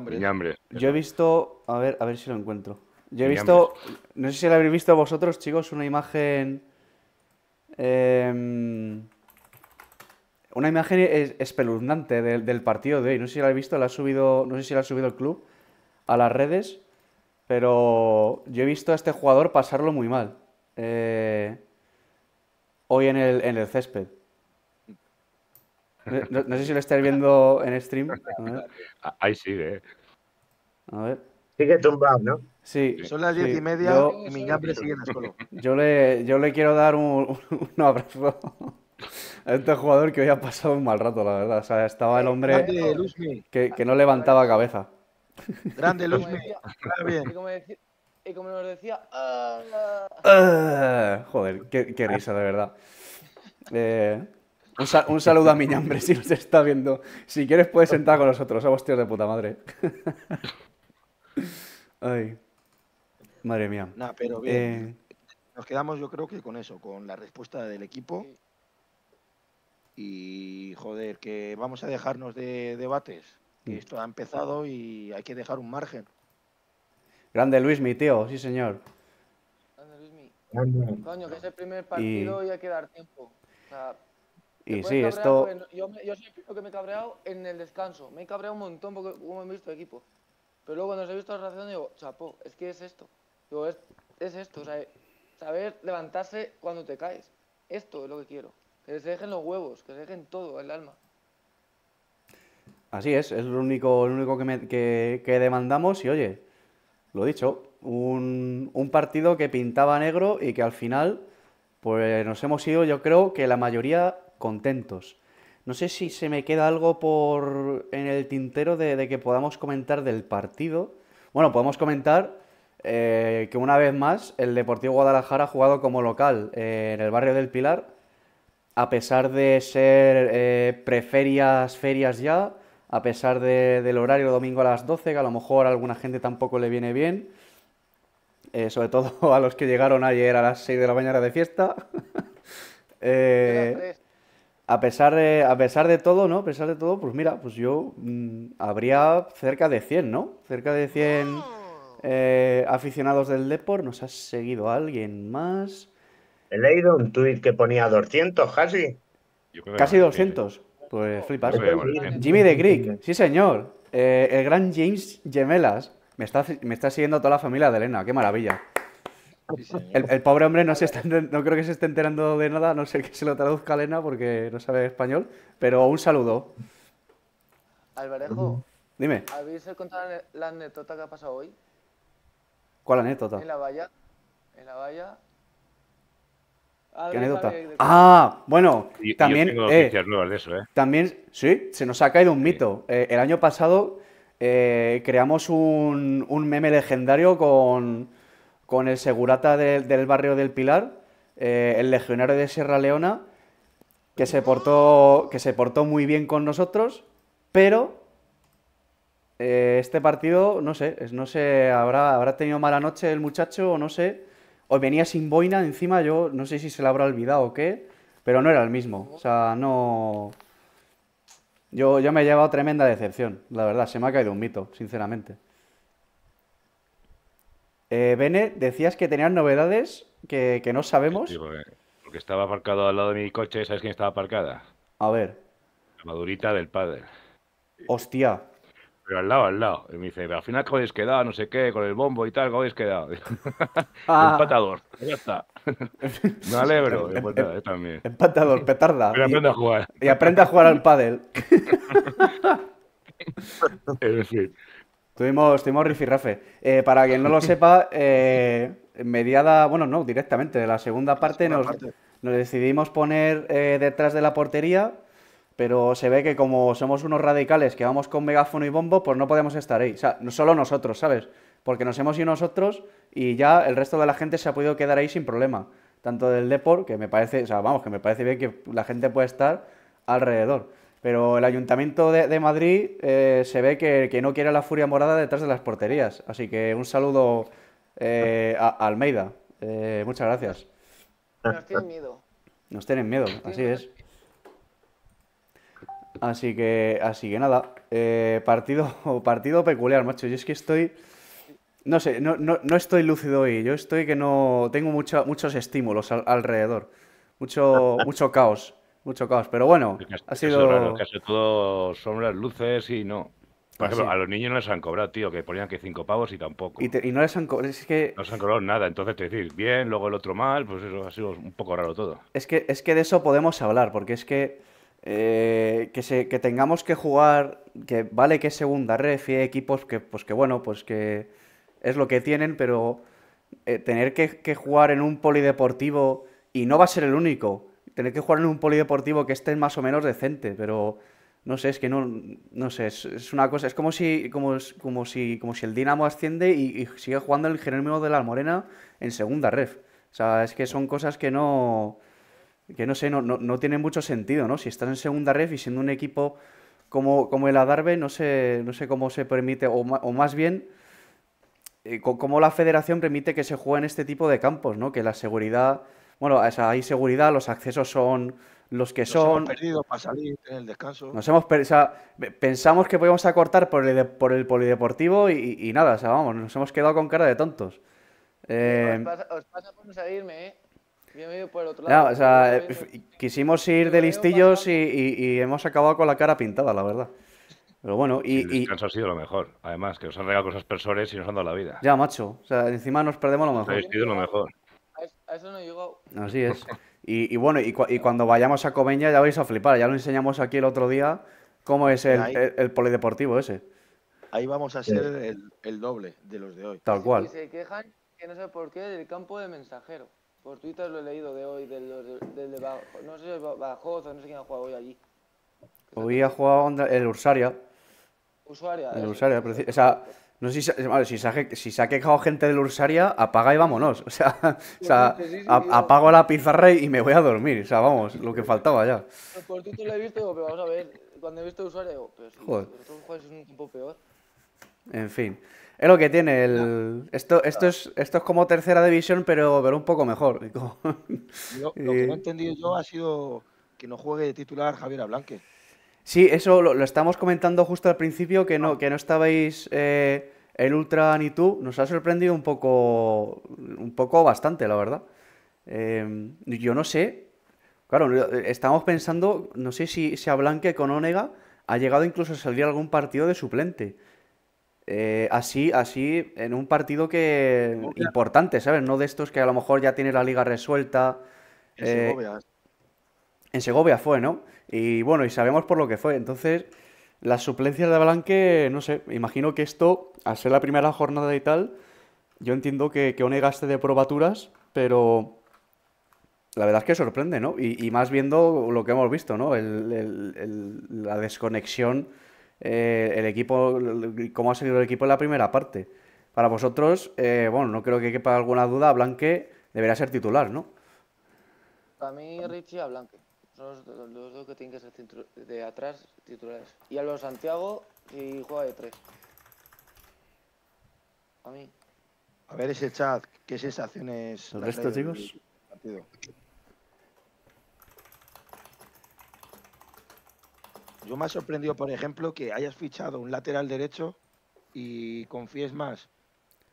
yo he visto. A ver, a ver si lo encuentro. Yo he visto. No sé si lo habéis visto vosotros, chicos, una imagen Em, una imagen espeluznante del, partido de hoy. No sé si la he visto, la ha subido, no sé si la ha subido el club a las redes, pero yo he visto a este jugador pasarlo muy mal eh, hoy en el, césped. No, sé si lo estáis viendo en stream. Ahí sigue. Eh. A ver. Sigue tumbado, ¿no? Son las diez y media yo, y mi sigue en el [laughs] Yo le, quiero dar un, abrazo [laughs] a este jugador que hoy ha pasado un mal rato, la verdad. O sea, estaba el eh, hombre que, no levantaba cabeza. Grande, [laughs] Luzmi. Y como, nos decía... Ah. Ah". joder, qué, ah. risa, de verdad. Eh, un, saludo a Miñambre si nos está viendo. Si quieres puedes sentar con nosotros, somos tíos de puta madre. Ay. Madre mía. pero bien. Eh, Nos quedamos, yo creo que con eso, con la respuesta del equipo. Y joder, que vamos a dejarnos de debates. Que mm. esto ha empezado y hay que dejar un margen. Grande Luis, mi tío, sí señor. Grande Luis, mi. Coño, que es el primer partido y, hay que dar tiempo. O sea, y sí, esto. Pues, yo, yo soy el que me he cabreado en el descanso. Me he cabreado un montón porque me he visto equipo. Pero luego cuando os he visto la relación digo, chapo, es que es esto es, esto, saber levantarse cuando te caes. Esto es lo que quiero. Que se dejen los huevos, que se dejen todo, el alma. Así es, es lo único, lo único que, que, demandamos y oye, lo he dicho, un, partido que pintaba negro y que al final pues nos hemos ido yo creo que la mayoría contentos. No sé si se me queda algo por en el tintero de que podamos comentar del partido. Bueno, podemos comentar eh, que una vez más el Deportivo Guadalajara ha jugado como local eh, en el barrio del Pilar, a pesar de ser eh, preferias, ferias ya, a pesar de, del horario domingo a las 12, que a lo mejor a alguna gente tampoco le viene bien, sobre todo [laughs] a los que llegaron ayer a las 6 de la mañana de fiesta. [laughs] a pesar, de, a pesar de todo, ¿no? A pesar de todo, pues mira, pues yo mm, habría cerca de 100, ¿no? Cerca de 100... Eh, aficionados del deporte ¿nos ha seguido alguien más? He leído un tuit que ponía 200, casi. Casi 200. ¿eh? Pues flipas. Jimmy de Greek, sí señor. Eh, el gran James Gemelas. Me está, me está siguiendo toda la familia de Elena, qué maravilla. el, pobre hombre no, se no creo que se esté enterando de nada, no sé que se lo traduzca Elena porque no sabe español, pero un saludo. Alvarejo, Dime. ¿habéis contado la anécdota que ha pasado hoy? ¿Cuál anécdota? En la valla. En la valla. ¿Qué anécdota? Ah, bueno, también. Eh, ¿eh? También, sí, se nos ha caído un mito. Eh, el año pasado creamos un, meme legendario con, el segurata del barrio del Pilar, el legionario de Sierra Leona, que se portó, que se portó muy bien con nosotros, pero eh, este partido, no sé, no sé, habrá, habrá tenido mala noche el muchacho o no sé, hoy venía sin boina encima, yo no sé si se la habrá olvidado o qué, pero no era el mismo, o sea, no... Yo, me he llevado tremenda decepción, la verdad, se me ha caído un mito, sinceramente. Eh, Bene, decías que tenías novedades que, no sabemos. porque, estaba aparcado al lado de mi coche, ¿sabes quién estaba aparcada? A ver. La madurita del padre. Hostia. Pero al lado, al lado. Y me dice, al final, ¿cómo habéis quedado? No sé qué, con el bombo y tal, ¿cómo habéis quedado? [laughs] Ah. Empatador, ya está. [laughs] Me alegro. Empatador, em, también. Empatador, petarda. Y aprende a jugar. Y aprende a jugar al pádel. [laughs] en fin. Tuvimos, tuvimos rifirrafe. Eh, para quien no lo sepa, eh, mediada, bueno, no, directamente, de la segunda parte, nos, nos, decidimos poner eh, detrás de la portería pero se ve que como somos unos radicales que vamos con megáfono y bombo, pues no podemos estar ahí. O sea, solo nosotros, ¿sabes? Porque nos hemos ido nosotros y ya el resto de la gente se ha podido quedar ahí sin problema. Tanto del Depor, que me parece, o sea, vamos, que me parece bien que la gente puede estar alrededor. Pero el Ayuntamiento de, Madrid eh, se ve que, no quiere la furia morada detrás de las porterías. Así que un saludo eh, a, Almeida. Eh, muchas gracias. Nos tienen miedo. Nos tienen miedo, así es. Así que, así que nada, eh, partido, [laughs] partido peculiar, macho. Yo es que estoy, no sé, no, no, no estoy lúcido hoy. Yo estoy que no, tengo muchos estímulos alrededor, mucho, [laughs] mucho caos, mucho caos. Pero bueno, ha sido... ha casi todo sombras, luces y no. Por ejemplo, a los niños no les han cobrado, tío, que ponían que cinco pavos y tampoco. Y, no les han cobrado, No han cobrado nada, entonces te decís, bien, luego el otro mal, pues eso ha sido un poco raro todo. Es que, es que de eso podemos hablar, porque es que eh, que, tengamos que jugar, que vale que es segunda ref y hay equipos que, pues que bueno, pues que es lo que tienen, pero eh, tener que, jugar en un polideportivo, y no va a ser el único, tener que jugar en un polideportivo que esté más o menos decente, pero no sé, es que no, no sé, es, una cosa, es como si, como, como si, como si el Dinamo asciende y, sigue jugando el Jerónimo de la Morena en segunda ref. O sea, es que son cosas que no que no sé, no, no, tiene mucho sentido, ¿no? Si estás en segunda ref y siendo un equipo como, como el Adarve, no sé, no sé cómo se permite, o, más bien, eh, cómo la federación permite que se juegue en este tipo de campos, ¿no? Que la seguridad, bueno, hay seguridad, los accesos son los que son... Nos hemos perdido para salir en el descanso. Nos hemos o pensamos que podíamos acortar por el, por el polideportivo y, nada, o sea, vamos, nos hemos quedado con cara de tontos. Os, eh, pasa, os pasa por no salirme, ¿eh? por el otro lado. Eh, quisimos ir de listillos y, hemos acabado con la cara pintada, la verdad. Pero bueno, y. El descanso ha sido lo mejor. Además, que nos han regalado cosas personales y nos han dado la vida. Ya, macho. O sea, encima nos perdemos lo mejor. sido lo mejor. A eso no llegó. Así es. Y, bueno, y, cuando vayamos a Comeña ya vais a flipar. Ya lo enseñamos aquí el otro día cómo es el, polideportivo ese. Ahí vamos a ser el, el, doble de los de hoy. Tal cual. Y se quejan, que no sé por qué, del campo de mensajero. Por Twitter lo he leído de hoy, del, de Bajo, no sé si es Bajoz o no sé quién ha jugado hoy allí. Hoy ha jugado el Ursaria. Usuaria. El eh, Ursaria, o sea, no sé si, si, se ha, si se ha quejado gente del Ursaria, apaga y vámonos. O sea, [laughs] apago la pizarra y me voy a dormir. O sea, vamos, lo que faltaba ya. Por Twitter lo he visto, pero vamos a ver, cuando he visto el digo, pero, Joder. pero es un equipo peor. En fin. Es lo que tiene. El... Esto, esto, es, esto es como tercera división, pero, pero un poco mejor. [laughs] lo [laughs] que no he entendido yo ha sido que no juegue titular Javier Ablanque Sí, eso lo, estamos comentando justo al principio, que no, ah. que no estabais eh, en Ultra ni tú. Nos ha sorprendido un poco, un poco bastante, la verdad. Eh, yo no sé. Claro, estamos pensando, no sé si, si a con Onega ha llegado incluso a salir algún partido de suplente. Eh, así, así, en un partido que importante, ¿sabes? No de estos que a lo mejor ya tiene la liga resuelta. En Segovia. Eh, fue, ¿no? Y bueno, y sabemos por lo que fue. Entonces, las suplencias de Blanque, no sé, imagino que esto, al ser la primera jornada y tal, yo entiendo que, que Onega de probaturas, pero la verdad es que sorprende, ¿no? Y, más viendo lo que hemos visto, ¿no? la desconexión eh, el equipo, cómo ha salido el equipo en la primera parte. Para vosotros, eh, bueno, no creo que quepa alguna duda, Blanque deberá ser titular, ¿no? A mí, Richie a Blanque. Son los, dos que tienen que ser de atrás titulares. Y a los Santiago, y juega de tres. A mí. A ver ese chat, ¿qué sensaciones? ¿El resto, chicos? Yo me ha sorprendido, por ejemplo, que hayas fichado un lateral derecho y confíes más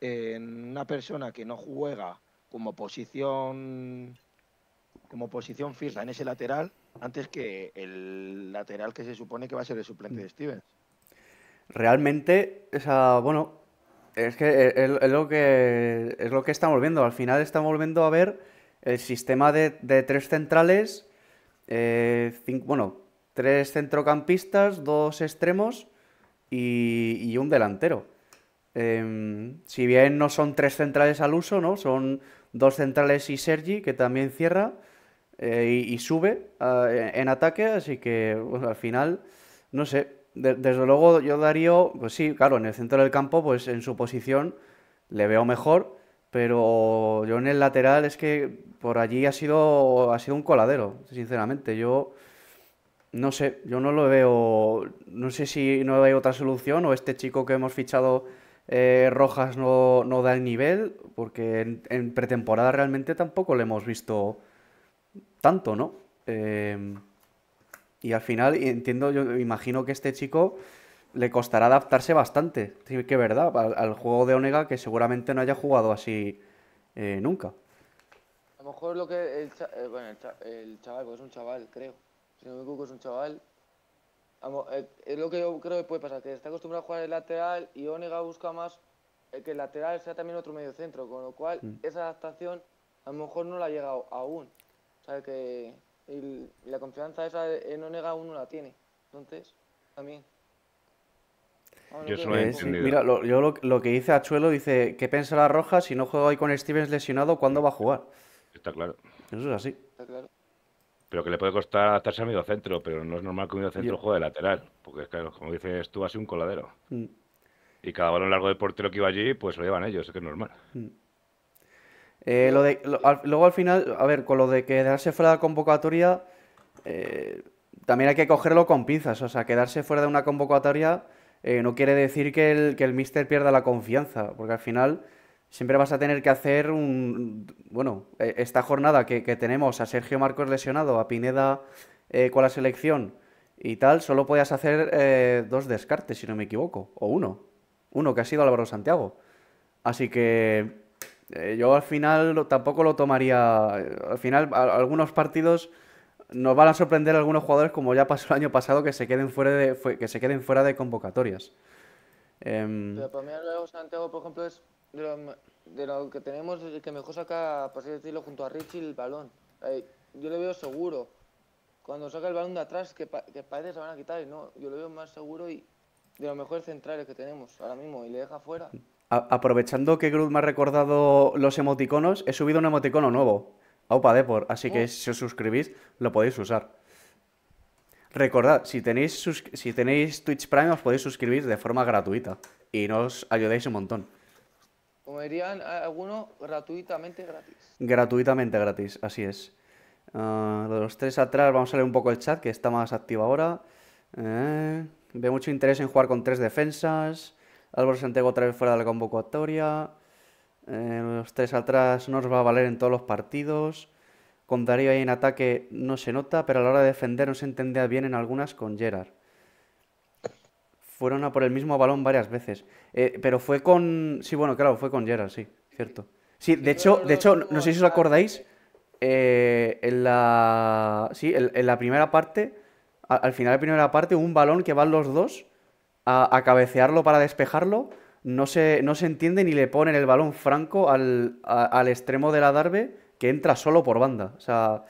en una persona que no juega como posición como posición fija en ese lateral antes que el lateral que se supone que va a ser el suplente de Stevens. Realmente, bueno, es que es, lo que es lo que estamos viendo. Al final estamos volviendo a ver el sistema de, tres centrales, eh, cinco, bueno, tres centrocampistas, dos extremos y, un delantero. Em, si bien no son tres centrales al uso, ¿no? Son dos centrales y Sergi, que también cierra eh, y, sube ah, e-, en ataque, así que al final, no sé, desde luego yo Darío, pues sí, claro, en el centro del campo, pues en su posición le veo mejor, pero yo en el lateral es que por allí ha sido, ha sido un coladero, sinceramente, yo no sé, yo no lo veo, no sé si no hay otra solución o este chico que hemos fichado eh, Rojas no, no, da el nivel, porque en, pretemporada realmente tampoco le hemos visto tanto, ¿no? Em, y al final entiendo, yo imagino que este chico le costará adaptarse bastante, sí que verdad, al, juego de Onega que seguramente no haya jugado así eh, nunca. A lo mejor lo que el, eh, bueno, el, chaval, pues es un chaval, creo si no me es un chaval. Eh, es lo que yo creo que puede pasar, que está acostumbrado a jugar el lateral y Onega busca más eh, que el lateral sea también otro medio centro, con lo cual mm. esa adaptación a lo mejor no la ha llegado aún. O que la confianza esa en Onega aún no la tiene. Entonces, también. yo solo he entendido. Mira, yo lo, que dice Achuelo, dice, ¿qué la Roja si no juega hoy con Stevens lesionado? ¿Cuándo va a jugar? Está claro. Eso es así. Está claro pero que le puede costar adaptarse a medio centro, pero no es normal que un medio centro juegue de lateral, porque como dices tú, ha sido un coladero. Mm. Y cada balón largo de portero que iba allí, pues lo llevan ellos, es que es normal. Mm. Eh, luego al final, a ver, con lo de quedarse fuera de la convocatoria, eh, también hay que cogerlo con pinzas, o sea, quedarse fuera de una convocatoria eh, no quiere decir que el, que el mister pierda la confianza, porque al final siempre vas a tener que hacer un. Bueno, e, esta jornada que, tenemos a Sergio Marcos lesionado, a Pineda eh, con la selección y tal, solo podías hacer eh, dos descartes, si no me equivoco, o uno. Uno que ha sido Álvaro Santiago. Así que eh, yo al final tampoco lo tomaría. Al final, algunos partidos nos van a sorprender a algunos jugadores, como ya pasó el año pasado, que se queden fuera de, que se queden fuera de convocatorias. Pero para mí, Santiago, por ejemplo, es de lo, que tenemos, el que mejor saca, por así decirlo, junto a Richie el balón. yo le veo seguro. Cuando saca el balón de atrás, que, que se van a quitar, no, yo lo veo más seguro y de lo mejor centrales que tenemos ahora mismo, y le deja fuera. aprovechando que Groot me ha recordado los emoticonos, he subido un emoticono nuevo, Aupa Depor, así que oh. si os suscribís, lo podéis usar. Recordad, si tenéis, si tenéis Twitch Prime, os podéis suscribir de forma gratuita y nos ayudáis un montón como dirían algunos, gratuitamente gratis. Gratuitamente gratis, así es. Ah, los tres atrás, vamos a leer un poco el chat que está más activo ahora. Eh, Ve mucho interés en jugar con tres defensas. Álvaro Santiago otra vez fuera de la convocatoria. Eh, los tres atrás no nos va a valer en todos los partidos. Con Darío ahí en ataque no se nota, pero a la hora de defender no se entendía bien en algunas con Gerard fueron a por el mismo balón varias veces. Eh, pero fue con. Sí, bueno, claro, fue con Gerald, sí, cierto. Sí, de hecho, de hecho, no sé si os acordáis. Eh, en la. en, la primera parte. Al, final de la primera parte, un balón que van los dos a, cabecearlo para despejarlo. No se, no se, entiende ni le ponen el balón franco al, al extremo de la Darbe que entra solo por banda. O sea.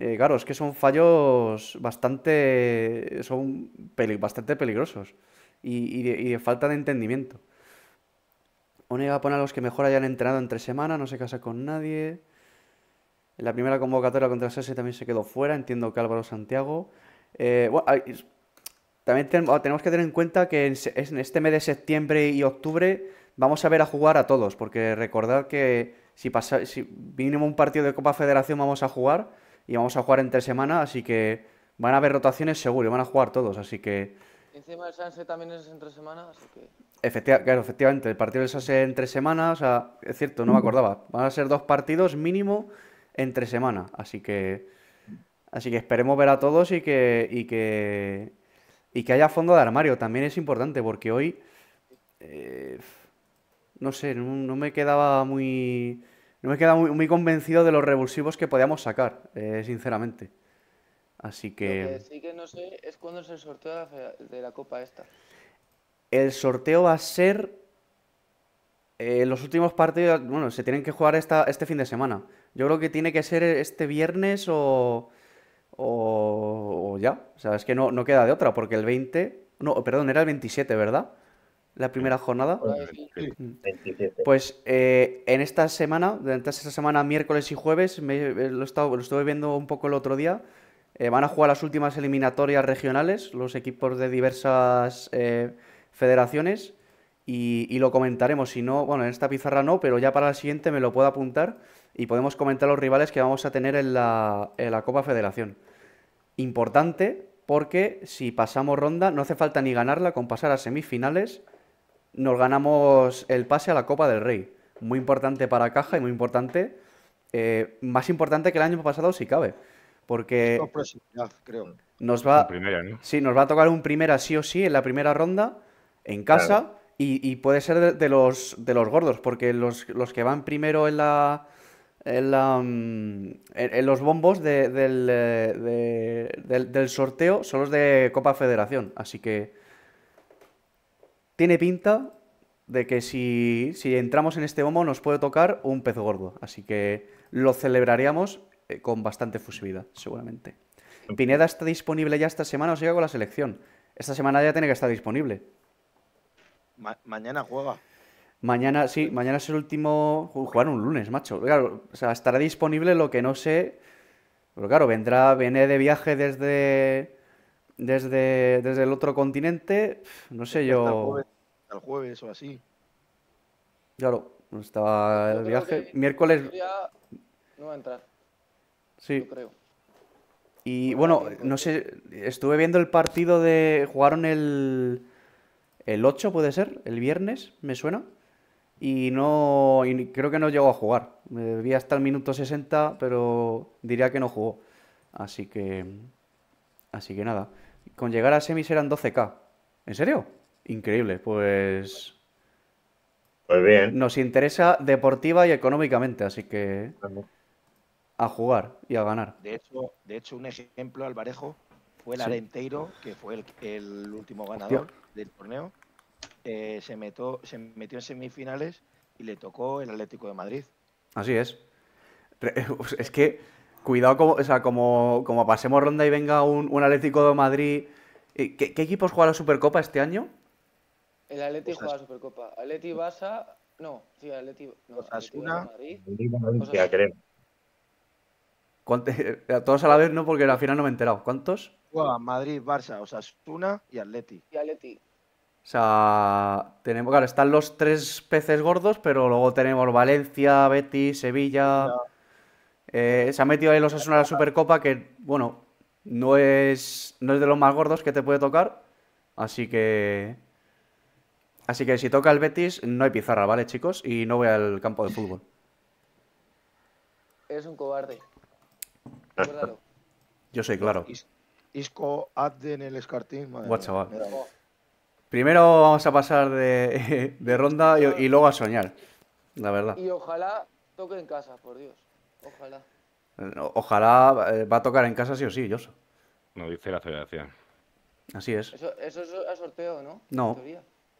Eh, claro, es que son fallos bastante. son bastante peligrosos y, de, falta de entendimiento. Onega pone a los que mejor hayan entrenado entre semana, no se casa con nadie. En la primera convocatoria contra Sese también se quedó fuera, entiendo que Álvaro Santiago. Eh, también tenemos que tener en cuenta que en este mes de septiembre y octubre vamos a ver a jugar a todos, porque recordad que si, pasa, si mínimo un partido de Copa Federación vamos a jugar y vamos a jugar entre semana, así que van a haber rotaciones seguro y van a jugar todos, así que... Encima del Sanse también es entre semana, así que... efectivamente, el partido del Sanse entre semana, o sea, es cierto, no me acordaba, van a ser dos partidos mínimo entre semana, así que... Así que esperemos ver a todos y que, y que, y que haya fondo de armario. También es importante porque hoy... Eh, no sé, no me quedaba muy no me queda muy, muy convencido de los revulsivos que podíamos sacar, eh, sinceramente. Así que... sí que no sé es cuándo es el sorteo de la, copa esta. El sorteo va a ser... Eh, los últimos partidos, bueno, se tienen que jugar esta, este fin de semana. Yo creo que tiene que ser este viernes o... O, ya. O sea, es que no, no, queda de otra, porque el 20. No, perdón, era el 27, ¿verdad? la primera jornada. Mm. Pues eh, en esta semana, durante esta semana, miércoles y jueves, eh, lo, lo, estuve viendo un poco el otro día. Eh, van a jugar las últimas eliminatorias regionales, los equipos de diversas federaciones, y, lo comentaremos. Si no, bueno, en esta pizarra no, pero ya para la siguiente me lo puedo apuntar y podemos comentar los rivales que vamos a tener en la, en la Copa Federación. Importante, porque si pasamos ronda, no hace falta ni ganarla con pasar a semifinales nos ganamos el pase a la Copa del Rey. Muy importante para Caja y muy importante, eh, más importante que el año pasado si cabe, porque nos va, nos va a tocar un primera sí o sí en la primera ronda en casa y, puede ser de, los de los gordos, porque los, que van primero en la en, la, mm, en, los bombos eh, del, del sorteo son los de Copa Federación, así que tiene pinta de que si, entramos en este homo nos puede tocar un pez gordo. Así que lo celebraríamos eh, con bastante fusividad, seguramente. Pineda está disponible ya esta semana o sigue con la selección. Esta semana ya tiene que estar disponible. mañana juega. Mañana, sí, mañana es el último. Jugar un lunes, macho. o sea, estará disponible lo que no sé. Pero claro, vendrá, viene de viaje desde desde, el otro continente, no sé yo. Hasta el, jueves, o así. Claro, estaba el viaje. Miércoles. No va a entrar. Sí. Yo creo. Y bueno, no sé, estuve viendo el partido de. Jugaron el. El 8, puede ser, el viernes, me suena. Y no. creo que no llegó a jugar. Me vi hasta el minuto 60, pero diría que no jugó. Así que. Así que nada con llegar a semis eran 12K. ¿En serio? Increíble, pues... Pues bien. Nos interesa deportiva y económicamente, así que... A jugar y a ganar. De hecho, de hecho un ejemplo, Alvarejo, fue el Arenteiro, que fue el, último ganador del torneo. Eh, se, se metió en semifinales y le tocó el Atlético de Madrid. Así es. [laughs] Es que cuidado, como, o sea, como, pasemos ronda y venga un, Atlético de Madrid. Eh, ¿Qué, equipos juega la Supercopa este año? El Atlético juega la Supercopa. Atleti Barça... No, sí, Atleti. No, Osasuna, Madrid. Valencia, creo. [laughs] Todos a la vez, no, porque al final no me he enterado. ¿Cuántos? Juega Madrid, Barça, Osasuna y Atleti. Y Atleti. O sea, tenemos, claro, están los tres peces gordos, pero luego tenemos Valencia, Betis, Sevilla. Eh, se ha metido ahí los asunos a la Supercopa, que, bueno, no es, no es de los más gordos que te puede tocar. Así que. Así que si toca el Betis, no hay pizarra, ¿vale, chicos? Y no voy al campo de fútbol. es un cobarde. Yo soy claro. Isco el escartín, Primero vamos a pasar [laughs] de, ronda y, y, luego a soñar, la verdad. Y ojalá toque en casa, por Dios. Ojalá. Eh, ojalá eh, va a tocar en casa sí o sí, No dice la federación. Así es. Eso, es a sorteo, ¿no? No.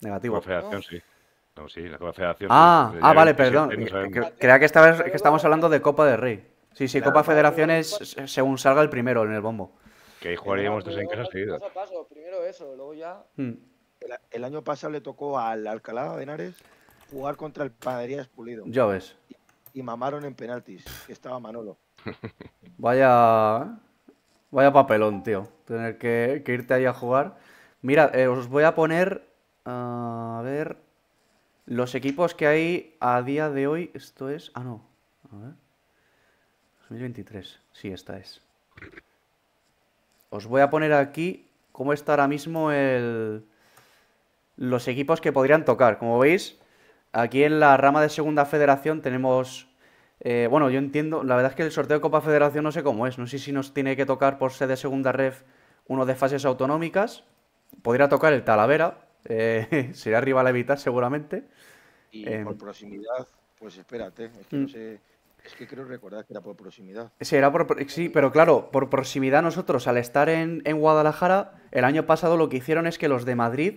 Negativo. La federación sí. No, sí, la Copa Federación. Ah, ah vale, perdón. Crea que, estamos hablando de Copa de Rey. Sí, sí, Copa Federación es según salga el primero en el bombo. Que ahí jugaríamos dos en casa seguidos primero eso, luego ya. Hmm. El, año pasado le tocó al Alcalá de Henares jugar contra el Padrías Pulido. Ya ves y mamaron en penaltis. estaba Manolo. [laughs] Vaya. Vaya papelón, tío. Tener que, irte ahí a jugar. Mira, eh, os voy a poner. Ah, a ver. Los equipos que hay a día de hoy. Esto es. Ah, no. A ver. 2023. Sí, esta es. Os voy a poner aquí cómo está ahora mismo el... los equipos que podrían tocar. Como veis, aquí en la rama de Segunda Federación tenemos eh, bueno, yo entiendo, la verdad es que el sorteo de Copa Federación no sé cómo es, no sé si nos tiene que tocar por ser de segunda ref uno de fases autonómicas, podría tocar el Talavera, eh, [laughs] sería rival a evitar seguramente. Y eh, por proximidad, pues espérate, es que no mm. sé... Es que creo recordar que era por proximidad. Sí, pero claro, por proximidad nosotros, al estar en, Guadalajara, el año pasado lo que hicieron es que los de Madrid,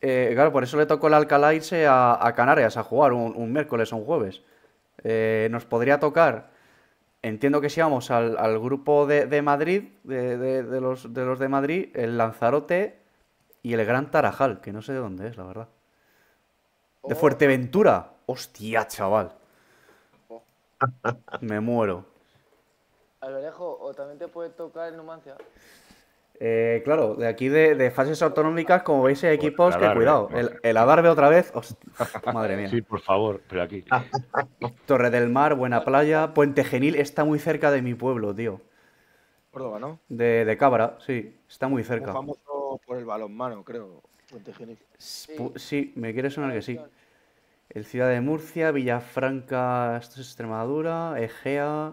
claro, por eso le tocó el Alcalá irse a, Canarias a jugar un, un, miércoles o un jueves. Eh, nos podría tocar, entiendo que si vamos al, grupo de, Madrid, de, los, de Madrid, el Lanzarote y el Gran Tarajal, que no sé de dónde es, la verdad. De oh. Fuerteventura. Hostia, chaval. Oh. Me muero. Alberejo, o también te puede tocar el Numancia. Eh, claro, de aquí de, fases autonómicas, como veis, hay pues, equipos que, cuidado, el, el, otra vez, [laughs] madre mía. Sí, por favor, pero aquí. [laughs] Torre del Mar, Buena Playa, Puente Genil está muy cerca de mi pueblo, tío. Córdoba, ¿no? De, de Cabra, sí, está muy cerca. famoso por el balonmano, creo, Puente Genil. Sí. me quiere sonar que sí. El Ciudad de Murcia, Villafranca, esto es Extremadura, Egea...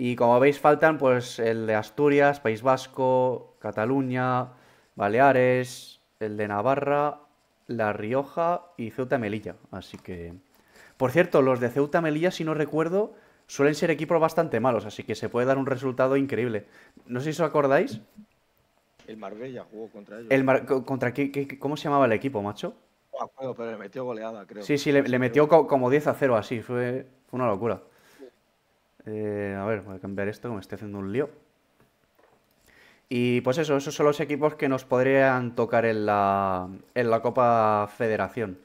Y como veis faltan pues el de Asturias, País Vasco, Cataluña, Baleares, el de Navarra, La Rioja y Ceuta Melilla. Así que... Por cierto, los de Ceuta Melilla, si no recuerdo, suelen ser equipos bastante malos, así que se puede dar un resultado increíble. No sé si os acordáis. El Marbella jugó contra ellos. El ¿Contra ¿Cómo se llamaba el equipo, macho? No acuerdo, pero le metió goleada, creo. Sí, sí, le, metió como 10 a 0 así, fue una locura. Eh, a ver, voy a cambiar esto, que me estoy haciendo un lío. Y pues eso, esos son los equipos que nos podrían tocar en la, Copa Federación.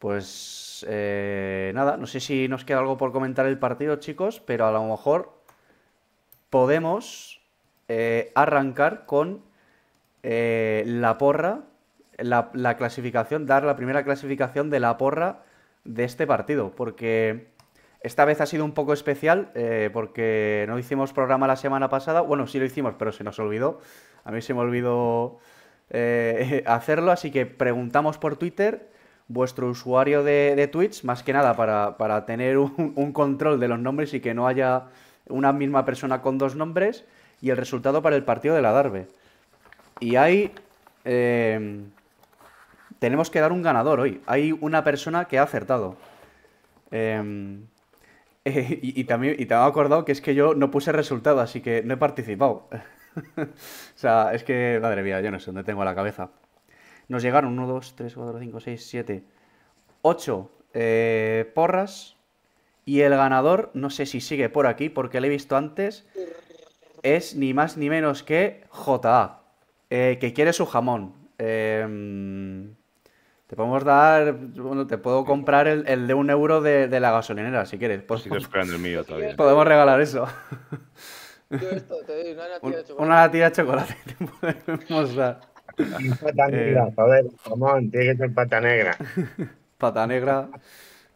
pues eh, nada, no sé si nos queda algo por comentar el partido, chicos, pero a lo mejor podemos eh, arrancar con la porra, la clasificación, dar la primera clasificación de la porra de este partido, porque esta vez ha sido un poco especial, eh, porque no hicimos programa la semana pasada, bueno, sí lo hicimos, pero se nos olvidó, a mí se me olvidó eh, [laughs] hacerlo, así que preguntamos por Twitter vuestro usuario de, de Twitch, más que nada para, tener un, control de los nombres y que no haya una misma persona con dos nombres, y el resultado para el partido de la Darbe. Y hay eh, tenemos que dar un ganador hoy. Hay una persona que ha acertado. Em, [laughs] eh, y, también y te he acordado que es que yo no puse resultado, así que no he participado. [laughs] o sea, es que, madre mía, yo no sé dónde tengo la cabeza. Nos llegaron 1, 2, 3, 4, 5, 6, 7, 8 porras. Y el ganador, no sé si sigue por aquí porque lo he visto antes, es ni más ni menos que JA, eh, que quiere su jamón. Eh, te podemos dar, bueno, te puedo comprar el, de un euro de, la gasolinera si quieres. Podemos, esperando el mío todavía. Podemos regalar eso. esto, te doy una latilla de chocolate. Una latilla de chocolate te podemos dar. Pata eh, negra, eh, joder, on, tiene que ser pata negra. Pata negra.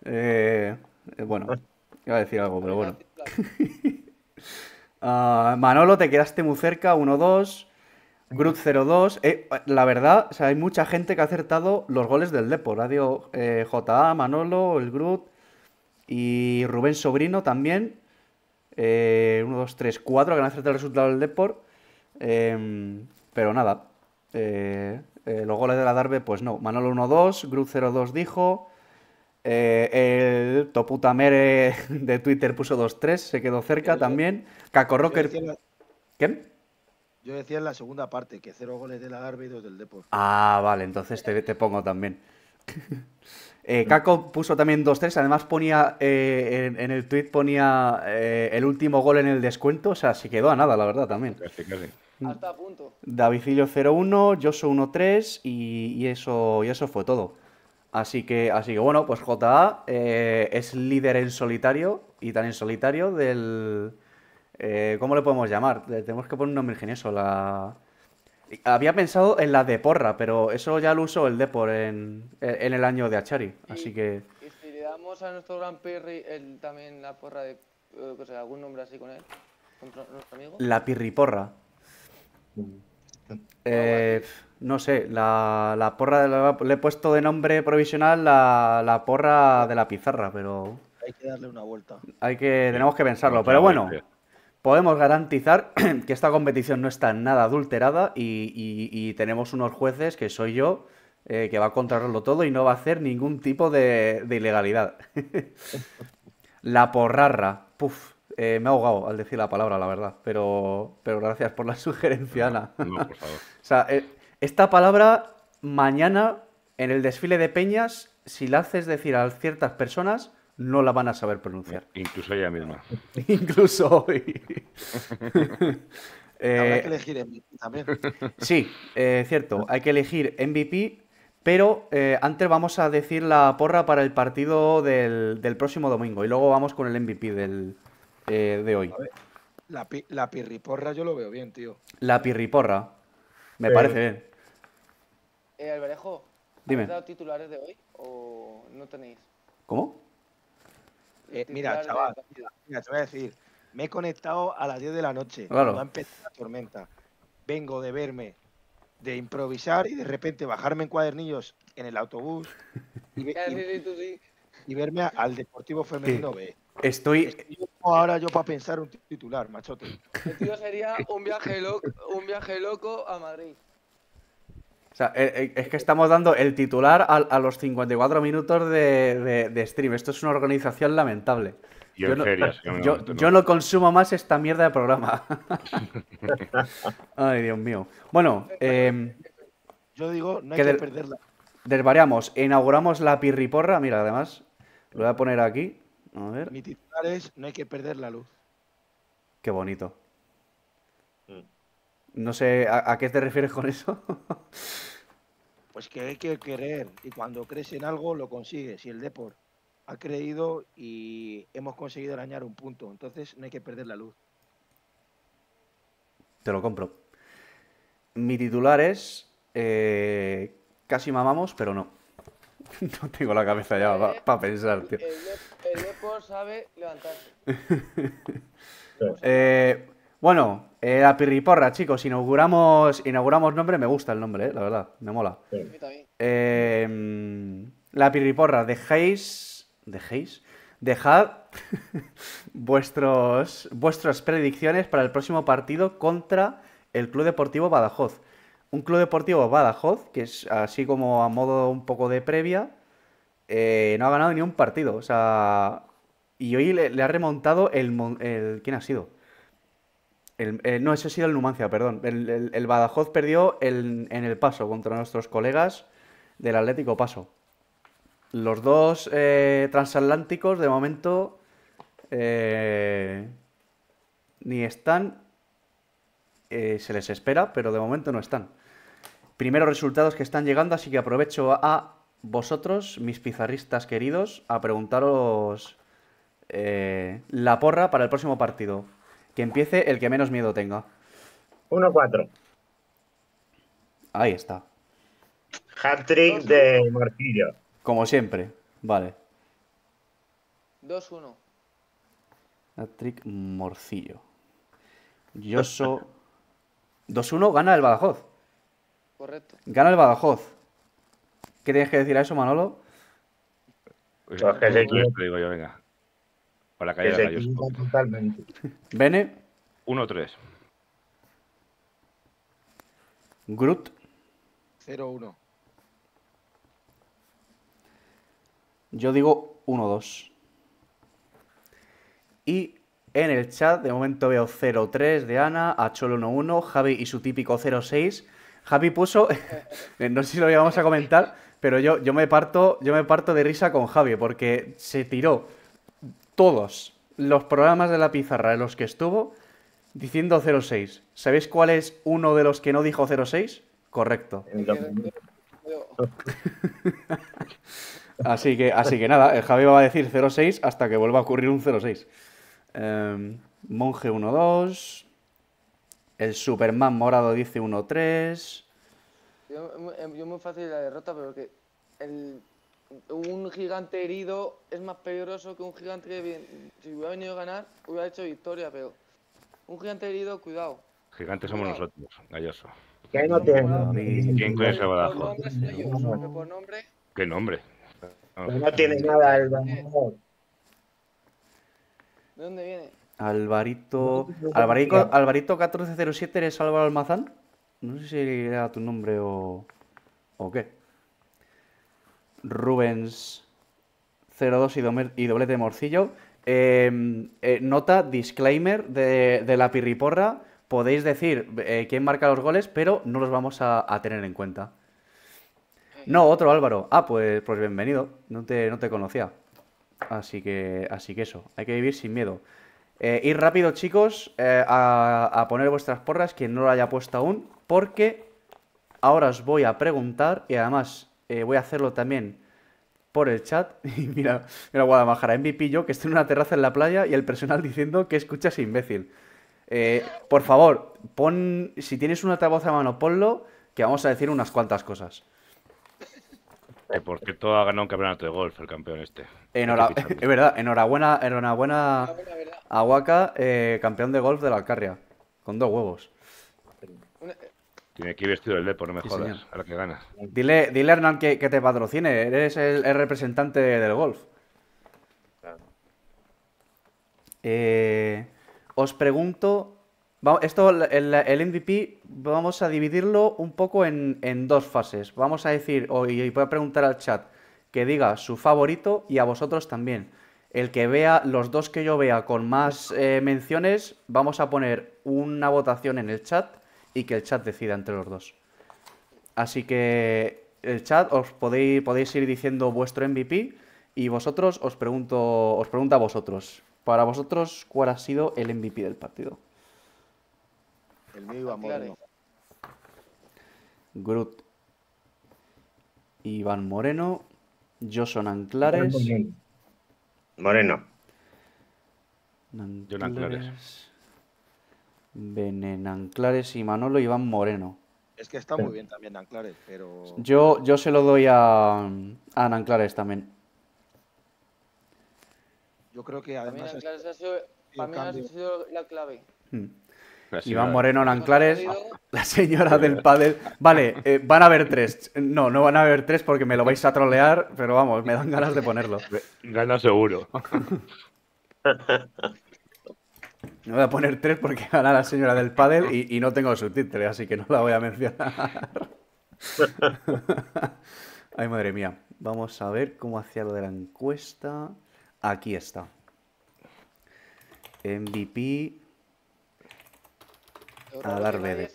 Eh, eh bueno, iba a decir algo, pero bueno. [laughs] Ah, Manolo, te quedaste muy cerca, 1-2. Groot 02. Eh, la verdad, hay mucha gente que ha acertado los goles del Depor. Ha eh, JA, Manolo, el Groot y Rubén Sobrino también. 1, 2, 3, 4 que han acertado el resultado del Depor. Em, pero nada. Eh, eh, los goles de la Darbe, pues no. Manolo 1-2, Groot 2 dijo. Eh, el Toputamere de Twitter puso 2-3, se quedó cerca también. Caco Rocker. ¿Quién? Yo decía en la segunda parte que cero goles del la y dos del Deportivo. Ah, vale, entonces te, te pongo también. [laughs] eh, Caco puso también 2-3, además ponía eh, en, el tweet ponía eh, el último gol en el descuento, o sea, se quedó a nada, la verdad, también. Casi, casi. Mm. Hasta a punto. Davidillo 0-1, Yoso 1-3 y, eso, y eso fue todo. Así que, así que bueno, pues JA eh, es líder en solitario y tan en solitario del, eh, ¿Cómo le podemos llamar? tenemos que poner un nombre ingenioso. La... Había pensado en la de porra, pero eso ya lo usó el Depor en, en el año de Achari. Así que. ¿Y si le damos a nuestro gran Pirri también la porra de. Eh, algún nombre así con él? La Pirriporra. Eh, no sé, la, porra le he puesto de nombre provisional la, la porra de la pizarra, pero. Hay que darle una vuelta. Hay que, tenemos que pensarlo, pero bueno. Eh, podemos garantizar [clears throat] que esta competición no está nada adulterada y, tenemos unos jueces que soy yo. Eh, que va a controlarlo todo y no va a hacer ningún tipo de, ilegalidad. [laughs] la porrarra. Puf, eh, me he ahogado al decir la palabra, la verdad, pero, pero gracias por la [laughs] sugerencia, Ana. No, por favor. [laughs] o sea, eh, esta palabra mañana en el desfile de peñas, si la haces decir a ciertas personas, no la van a saber pronunciar. [laughs] Incluso ella misma. Incluso hoy. [laughs] Eh, Habrá que elegir MVP también. [laughs] Sí, eh, cierto. Hay que elegir MVP, pero eh, antes vamos a decir la porra para el partido del, próximo domingo y luego vamos con el MVP de hoy. La, pirriporra yo lo veo bien, tío. La pirriporra. Me parece bien. Eh, Alvarejo, dado titulares de hoy o no tenéis? ¿Cómo? Eh, mira, chaval, te voy a decir, me he conectado a las 10 de la noche, va a empezar la tormenta. Vengo de verme, de improvisar y de repente bajarme en cuadernillos en el autobús y, [laughs] verme al Deportivo Femenino B. Estoy... ahora yo para pensar un titular, machote. El tío sería un viaje, loco, un viaje loco a Madrid. O sea, eh, eh, es que estamos dando el titular a, los 54 minutos de, de, de, stream. Esto es una organización lamentable. Yo, no, consumo más esta mierda de programa. [laughs] Ay, Dios mío. Bueno, em, yo digo, no hay que, que perderla. Desvariamos, inauguramos la pirriporra. Mira, además, lo voy a poner aquí. A ver. Mi titular es, no hay que perder la luz. Qué bonito. No sé, ¿a, qué te refieres con eso? [laughs] pues que hay que querer y cuando crees en algo lo consigues y el Depor ha creído y hemos conseguido arañar un punto, entonces no hay que perder la luz. Te lo compro. Mi titular es eh, casi mamamos, pero no. [laughs] No tengo la cabeza ya para pensar, tío. El, Depor sabe levantarse. [laughs] Eh, bueno, eh, la pirriporra, chicos, inauguramos, inauguramos nombre, me gusta el nombre, eh, la verdad, me mola. Eh, la pirriporra, dejéis, dejéis, dejad [laughs] vuestros, vuestras predicciones para el próximo partido contra el Club Deportivo Badajoz. Un Club Deportivo Badajoz, que es así como a modo un poco de previa, no ha ganado ni un partido, o sea, y hoy le, ha remontado el, el, ¿quién ha sido? no, ese ha sido el Numancia, perdón. El, Badajoz perdió en el paso contra nuestros colegas del Atlético Paso. Los dos eh, transatlánticos, de momento, eh, ni están. Eh, se les espera, pero de momento no están. Primeros resultados que están llegando, así que aprovecho a vosotros, mis pizarristas queridos, a preguntaros la porra para el próximo partido. Que empiece el que menos miedo tenga. 1-4. Ahí está. Hat-trick de Morcillo. Como siempre. Vale. 2-1. Hat-trick Morcillo. Yoso. 2-1 gana el Badajoz. Correcto. Gana el Badajoz. ¿Qué tienes que decir a eso, Manolo? Pues que pues se lo Digo yo, venga la caída de rayos. Totalmente. Bene. 1-3. Groot. 0-1. Yo digo 1-2. Y en el chat, de momento veo 0-3 de Ana, Cholo 1-1, Javi y su típico 0-6. Javi puso, [laughs] no sé si lo íbamos a comentar, pero yo, yo, me parto, yo me parto de risa con Javi, porque se tiró todos los programas de la pizarra en los que estuvo diciendo 06. ¿Sabéis cuál es uno de los que no dijo 06? Correcto. [laughs] así, que, así que nada, el Javi va a decir 06 hasta que vuelva a ocurrir un 06. Monje 1-2. El Superman morado dice 1-3. Em, yo, muy fácil la derrota, pero que el un gigante herido es más peligroso que un gigante que si hubiera venido a ganar hubiera hecho victoria, pero un gigante herido, cuidado. Gigantes somos nosotros, Galloso. ¿Qué no ¿Quién crees que va nombre? ¿Qué nombre? No, tiene nada el eh, ¿De dónde viene? Alvarito. Alvarito, Alvarito 1407 eres Álvaro Almazán. No sé si era tu nombre o. o qué. Rubens 02 y, doble, de morcillo. Em, eh, nota, disclaimer de, la pirriporra. Podéis decir eh, quién marca los goles, pero no los vamos a, tener en cuenta. No, otro Álvaro. Ah, pues, pues, bienvenido. No te, no te conocía. Así que, así que eso. Hay que vivir sin miedo. Eh, ir rápido, chicos, a, a poner vuestras porras, quien no lo haya puesto aún, porque ahora os voy a preguntar y además eh, voy a hacerlo también por el chat. [laughs] Y mira, mira Guadalajara, MVP yo, que estoy en una terraza en la playa y el personal diciendo que escuchas imbécil. Eh, por favor, pon, si tienes un altavoz a mano, ponlo, que vamos a decir unas cuantas cosas. Eh, porque todo ha ganado un campeonato de golf el campeón este. [laughs] es verdad, enhorabuena, enhorabuena ah, a Huaca, campeón de golf de la Alcarria, con dos huevos. Tiene que ir vestido el no A lo que ganas. Dile, dile Hernán, que, te patrocine. Eres el, representante del golf. Eh, os pregunto. esto, el, el, MVP, vamos a dividirlo un poco en, dos fases. Vamos a decir, y, voy a preguntar al chat, que diga su favorito y a vosotros también. El que vea, los dos que yo vea con más eh, menciones, vamos a poner una votación en el chat y que el chat decida entre los dos. Así que el chat os podéis, podéis ir diciendo vuestro MVP y vosotros os pregunto, os pregunto a vosotros. Para vosotros, ¿cuál ha sido el MVP del partido? El mío Iván Moreno. Groot. Iván Moreno. Joson Anclares. Moreno. Anclares. Anclares y Manolo Iván Moreno. Es que está muy bien también Anclares, pero. Yo, yo se lo doy a, a Anclares también. Yo creo que además. Para mí, Anclares ha sido, la clave. Hmm. Iván Moreno, Anclares, [laughs] la señora del pádel. Vale, eh, van a haber tres. No, no van a haber tres porque me lo vais a trolear, pero vamos, me dan ganas de ponerlo. Gana seguro. [laughs] Me voy a poner tres porque [laughs] gana la señora del pádel y, no tengo subtítulos, así que no la voy a mencionar. [laughs] Ay, madre mía. Vamos a ver cómo hacía lo de la encuesta. Aquí está. MVP a dar de ¿eh?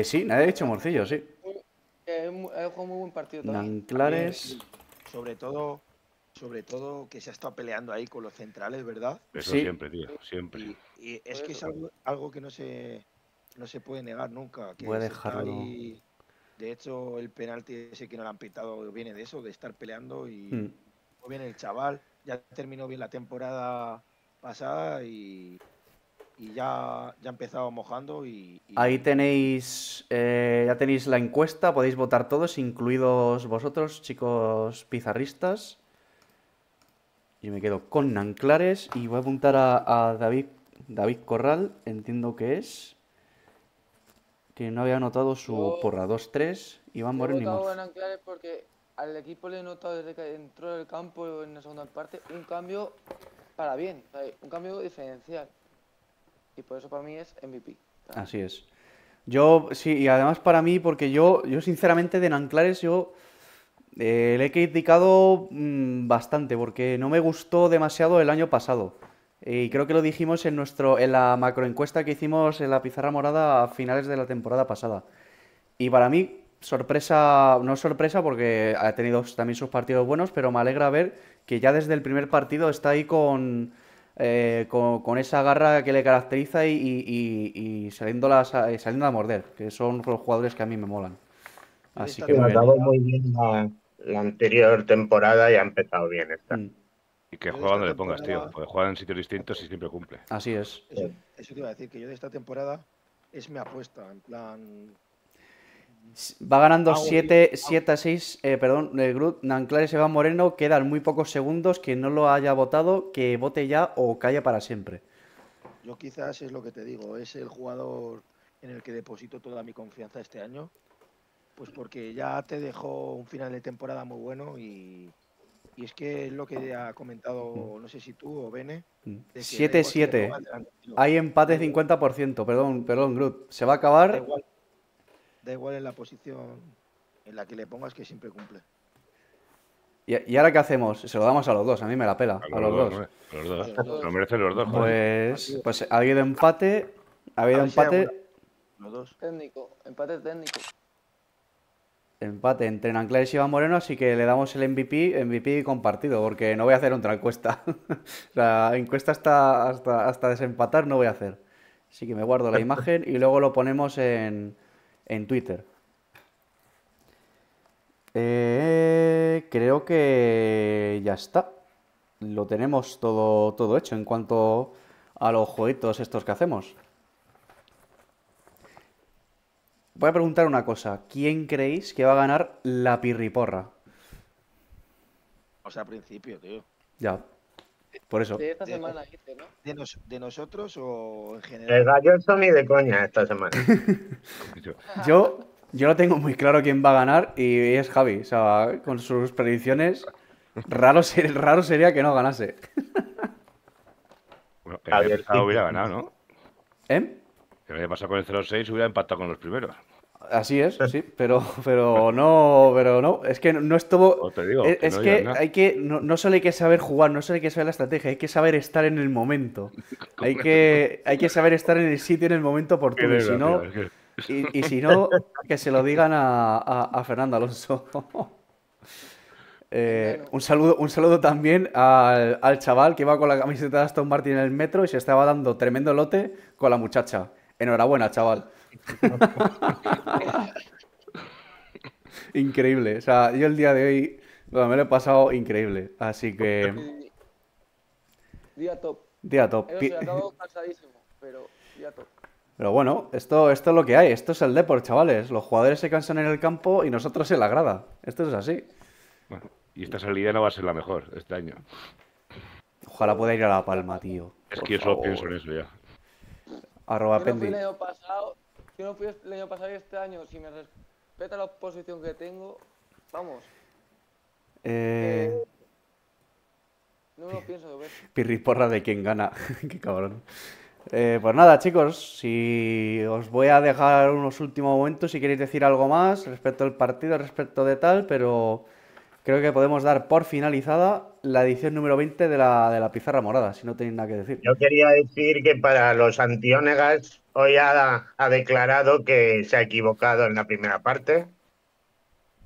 eh, sí, nadie ha dicho morcillo, sí. Es un, juego muy buen partido también. Sobre todo sobre todo que se ha estado peleando ahí con los centrales, ¿verdad? Eso siempre, tío, siempre. Y, es que es algo, que no se, no se puede negar nunca. dejarlo. de hecho, el penalti ese que no han pitado viene de eso, de estar peleando y mm. el chaval. Ya terminó bien la temporada pasada y, ya, ya ha empezado mojando y, Ahí tenéis, eh, ya tenéis la encuesta, podéis votar todos, incluidos vosotros, chicos pizarristas. Yo me quedo con Nanclares y voy a apuntar a, David, David Corral, entiendo que es. Que no había notado su porra 2-3. Iván Moreno y Moz. Nanclares porque al equipo le he notado desde que entró el campo en la segunda parte un cambio para bien, un cambio diferencial. Y por eso para mí es MVP. Así es. Yo, sí, y además para mí, porque yo, yo sinceramente de Nanclares, yo eh, le he criticado mm, bastante porque no me gustó demasiado el año pasado. Y creo que lo dijimos en, nuestro, en la macroencuesta que hicimos en la pizarra morada a finales de la temporada pasada. Y para mí, sorpresa, no sorpresa porque ha tenido también sus partidos buenos, pero me alegra ver que ya desde el primer partido está ahí con, eh, con, esa garra que le caracteriza y, saliendo, las, saliendo a morder, que son los jugadores que a mí me molan. Así que la anterior temporada ya ha empezado bien esta. Mm. Y que juega donde le pongas, tío. Porque juega en sitios distintos y siempre cumple. Así es. Eso, te iba a decir, que yo de esta temporada es mi apuesta. En plan. Va ganando 7 a 6, eh, perdón, el eh, Groot, Nanclares Moreno. Quedan muy pocos segundos. Que no lo haya votado, que vote ya o calla para siempre. Yo quizás es lo que te digo, es el jugador en el que deposito toda mi confianza este año. Pues porque ya te dejó un final de temporada muy bueno y, y es que es lo que ha comentado, no sé si tú o Bene. 7-7. Mm. Hay empate 50%, perdón, perdón, Groot. Se va a acabar. Da igual, en la posición en la que le pongas que siempre cumple. ¿Y, ahora qué hacemos? Se lo damos a los dos, a mí me la pela. A, los, dos. Los dos. Lo merecen los dos. Pues, pues ha habido empate. Ha habido empate. Los dos. Técnico, empate técnico. Empate entre Nanclares y Iván Moreno, así que le damos el MVP, MVP compartido, porque no voy a hacer otra encuesta. la [laughs] encuesta hasta, hasta, desempatar no voy a hacer. Así que me guardo la imagen y luego lo ponemos en, en Twitter. Eh, creo que ya está. Lo tenemos todo, todo hecho en cuanto a los jueguitos estos que hacemos. Voy a preguntar una cosa. ¿Quién creéis que va a ganar la pirriporra? O sea, a principio, tío. Ya. Por eso. De esta semana, ¿no? De, nosotros o en general? El Rayo son ni de coña esta semana. [laughs] yo, yo lo tengo muy claro quién va a ganar y es Javi. O sea, con sus predicciones, raro, raro sería que no ganase. bueno, el hubiera ganado, ¿no? ¿Eh? Que me había pasado con el 0-6, hubiera empatado con los primeros. Así es, sí, pero, pero no, pero no, es que no estuvo. E-, es, que, no hay que, no, solo hay que saber jugar, no solo hay que saber la estrategia, hay que saber estar en el momento. [laughs] Hay que, hay que saber estar en el sitio en el momento oportuno. Y si no, y, si no, que se lo digan a, Fernando Alonso. [laughs] Eh, un, saludo, un saludo también al, chaval que va con la camiseta de Aston Martin en el metro y se estaba dando tremendo lote con la muchacha. Enhorabuena, chaval. increíble. O sea, yo el día de hoy me lo he pasado increíble. Así que. Día top. Día top. pero bueno, esto, esto es lo que hay. Esto es el deporte, chavales. Los jugadores se cansan en el campo y nosotros en la grada. Esto es así. y esta salida no va a ser la mejor este año. Ojalá pueda ir a La Palma, tío. Es que yo solo pienso en eso ya. Arroba no el año pasado, el año pasado y este año, si me respeta la oposición que tengo, vamos. Eh... porra no pienso de [laughs] de quien gana, [laughs] qué cabrón. Eh, pues nada, chicos, si os voy a dejar unos últimos momentos si queréis decir algo más respecto al partido, respecto de tal, pero creo que podemos dar por finalizada la edición número 20 de la, de la Pizarra Morada, si no tenéis nada que decir. Yo quería decir que para los antiónegas hoy ha, ha declarado que se ha equivocado en la primera parte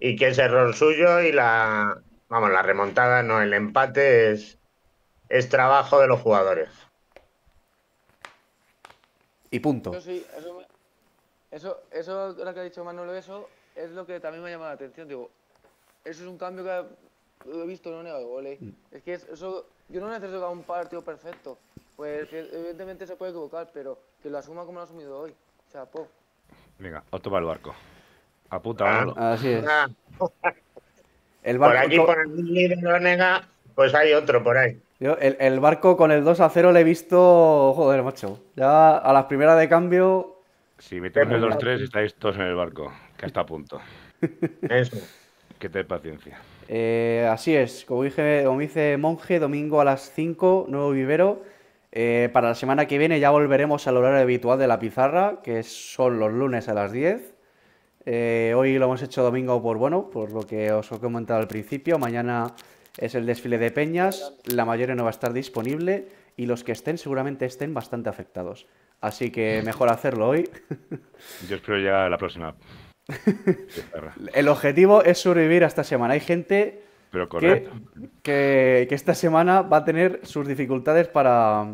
y que es error suyo y la, vamos, la remontada, no, el empate es, es trabajo de los jugadores. Y punto. Eso sí, eso, lo que ha dicho Manolo, eso es lo que también me ha llamado la atención. Digo, eso es un cambio que he visto en Onega de Es que eso, yo no necesito un partido perfecto. Pues evidentemente se puede equivocar, pero que lo asuma como lo ha asumido hoy. O sea, po. Venga, otro para el barco. puta, ah, Así es. Ah. El barco, por aquí, con... por el líder de Onega, pues hay otro por ahí. el, el, barco con el 2 a 0 le he visto, joder, macho. Ya a las primeras de cambio. Si metemos el 2-3, estáis todos en el barco, que está a punto. Eso que dé paciencia. Eh, así es, como, dije, dice Monje, domingo a las 5, nuevo vivero. Eh, para la semana que viene ya volveremos al horario habitual de la pizarra, que son los lunes a las 10. Eh, hoy lo hemos hecho domingo por bueno, por lo que os he comentado al principio. Mañana es el desfile de peñas, la mayoría no va a estar disponible y los que estén seguramente estén bastante afectados. Así que mejor hacerlo hoy. Yo espero ya la próxima. [laughs] El objetivo es sobrevivir a esta semana. Hay gente que, esta semana va a tener sus dificultades para,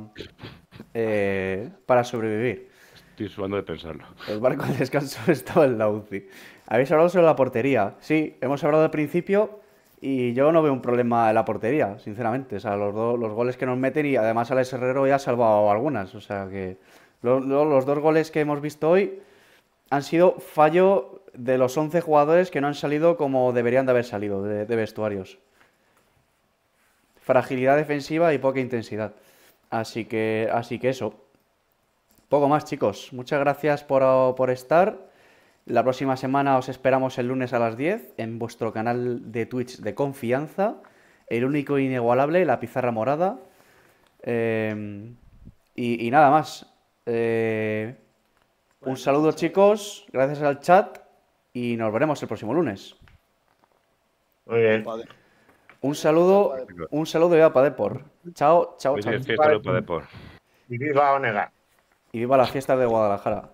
eh, para sobrevivir. Estoy sudando de pensarlo. El barco de descanso [laughs] estaba en la UCI. Habéis hablado sobre la portería. Sí, hemos hablado al principio y yo no veo un problema en la portería, sinceramente. O los, dos, goles que nos meten y además Alex Herrero ya ha salvado algunas. O sea que los dos goles que hemos visto hoy han sido fallo de los 11 jugadores que no han salido como deberían de haber salido de, vestuarios. Fragilidad defensiva y poca intensidad. Así que, así que eso. Poco más, chicos. Muchas gracias por, estar. La próxima semana os esperamos el lunes a las 10 en vuestro canal de Twitch de confianza. El único e inigualable, la pizarra morada. Em, y, nada más. Eh, un saludo chicos, gracias al chat y nos veremos el próximo lunes. Muy bien. Un saludo, un saludo y a Padepor. Chao, chao, chao. Y viva Onega. Y viva la fiesta de Guadalajara.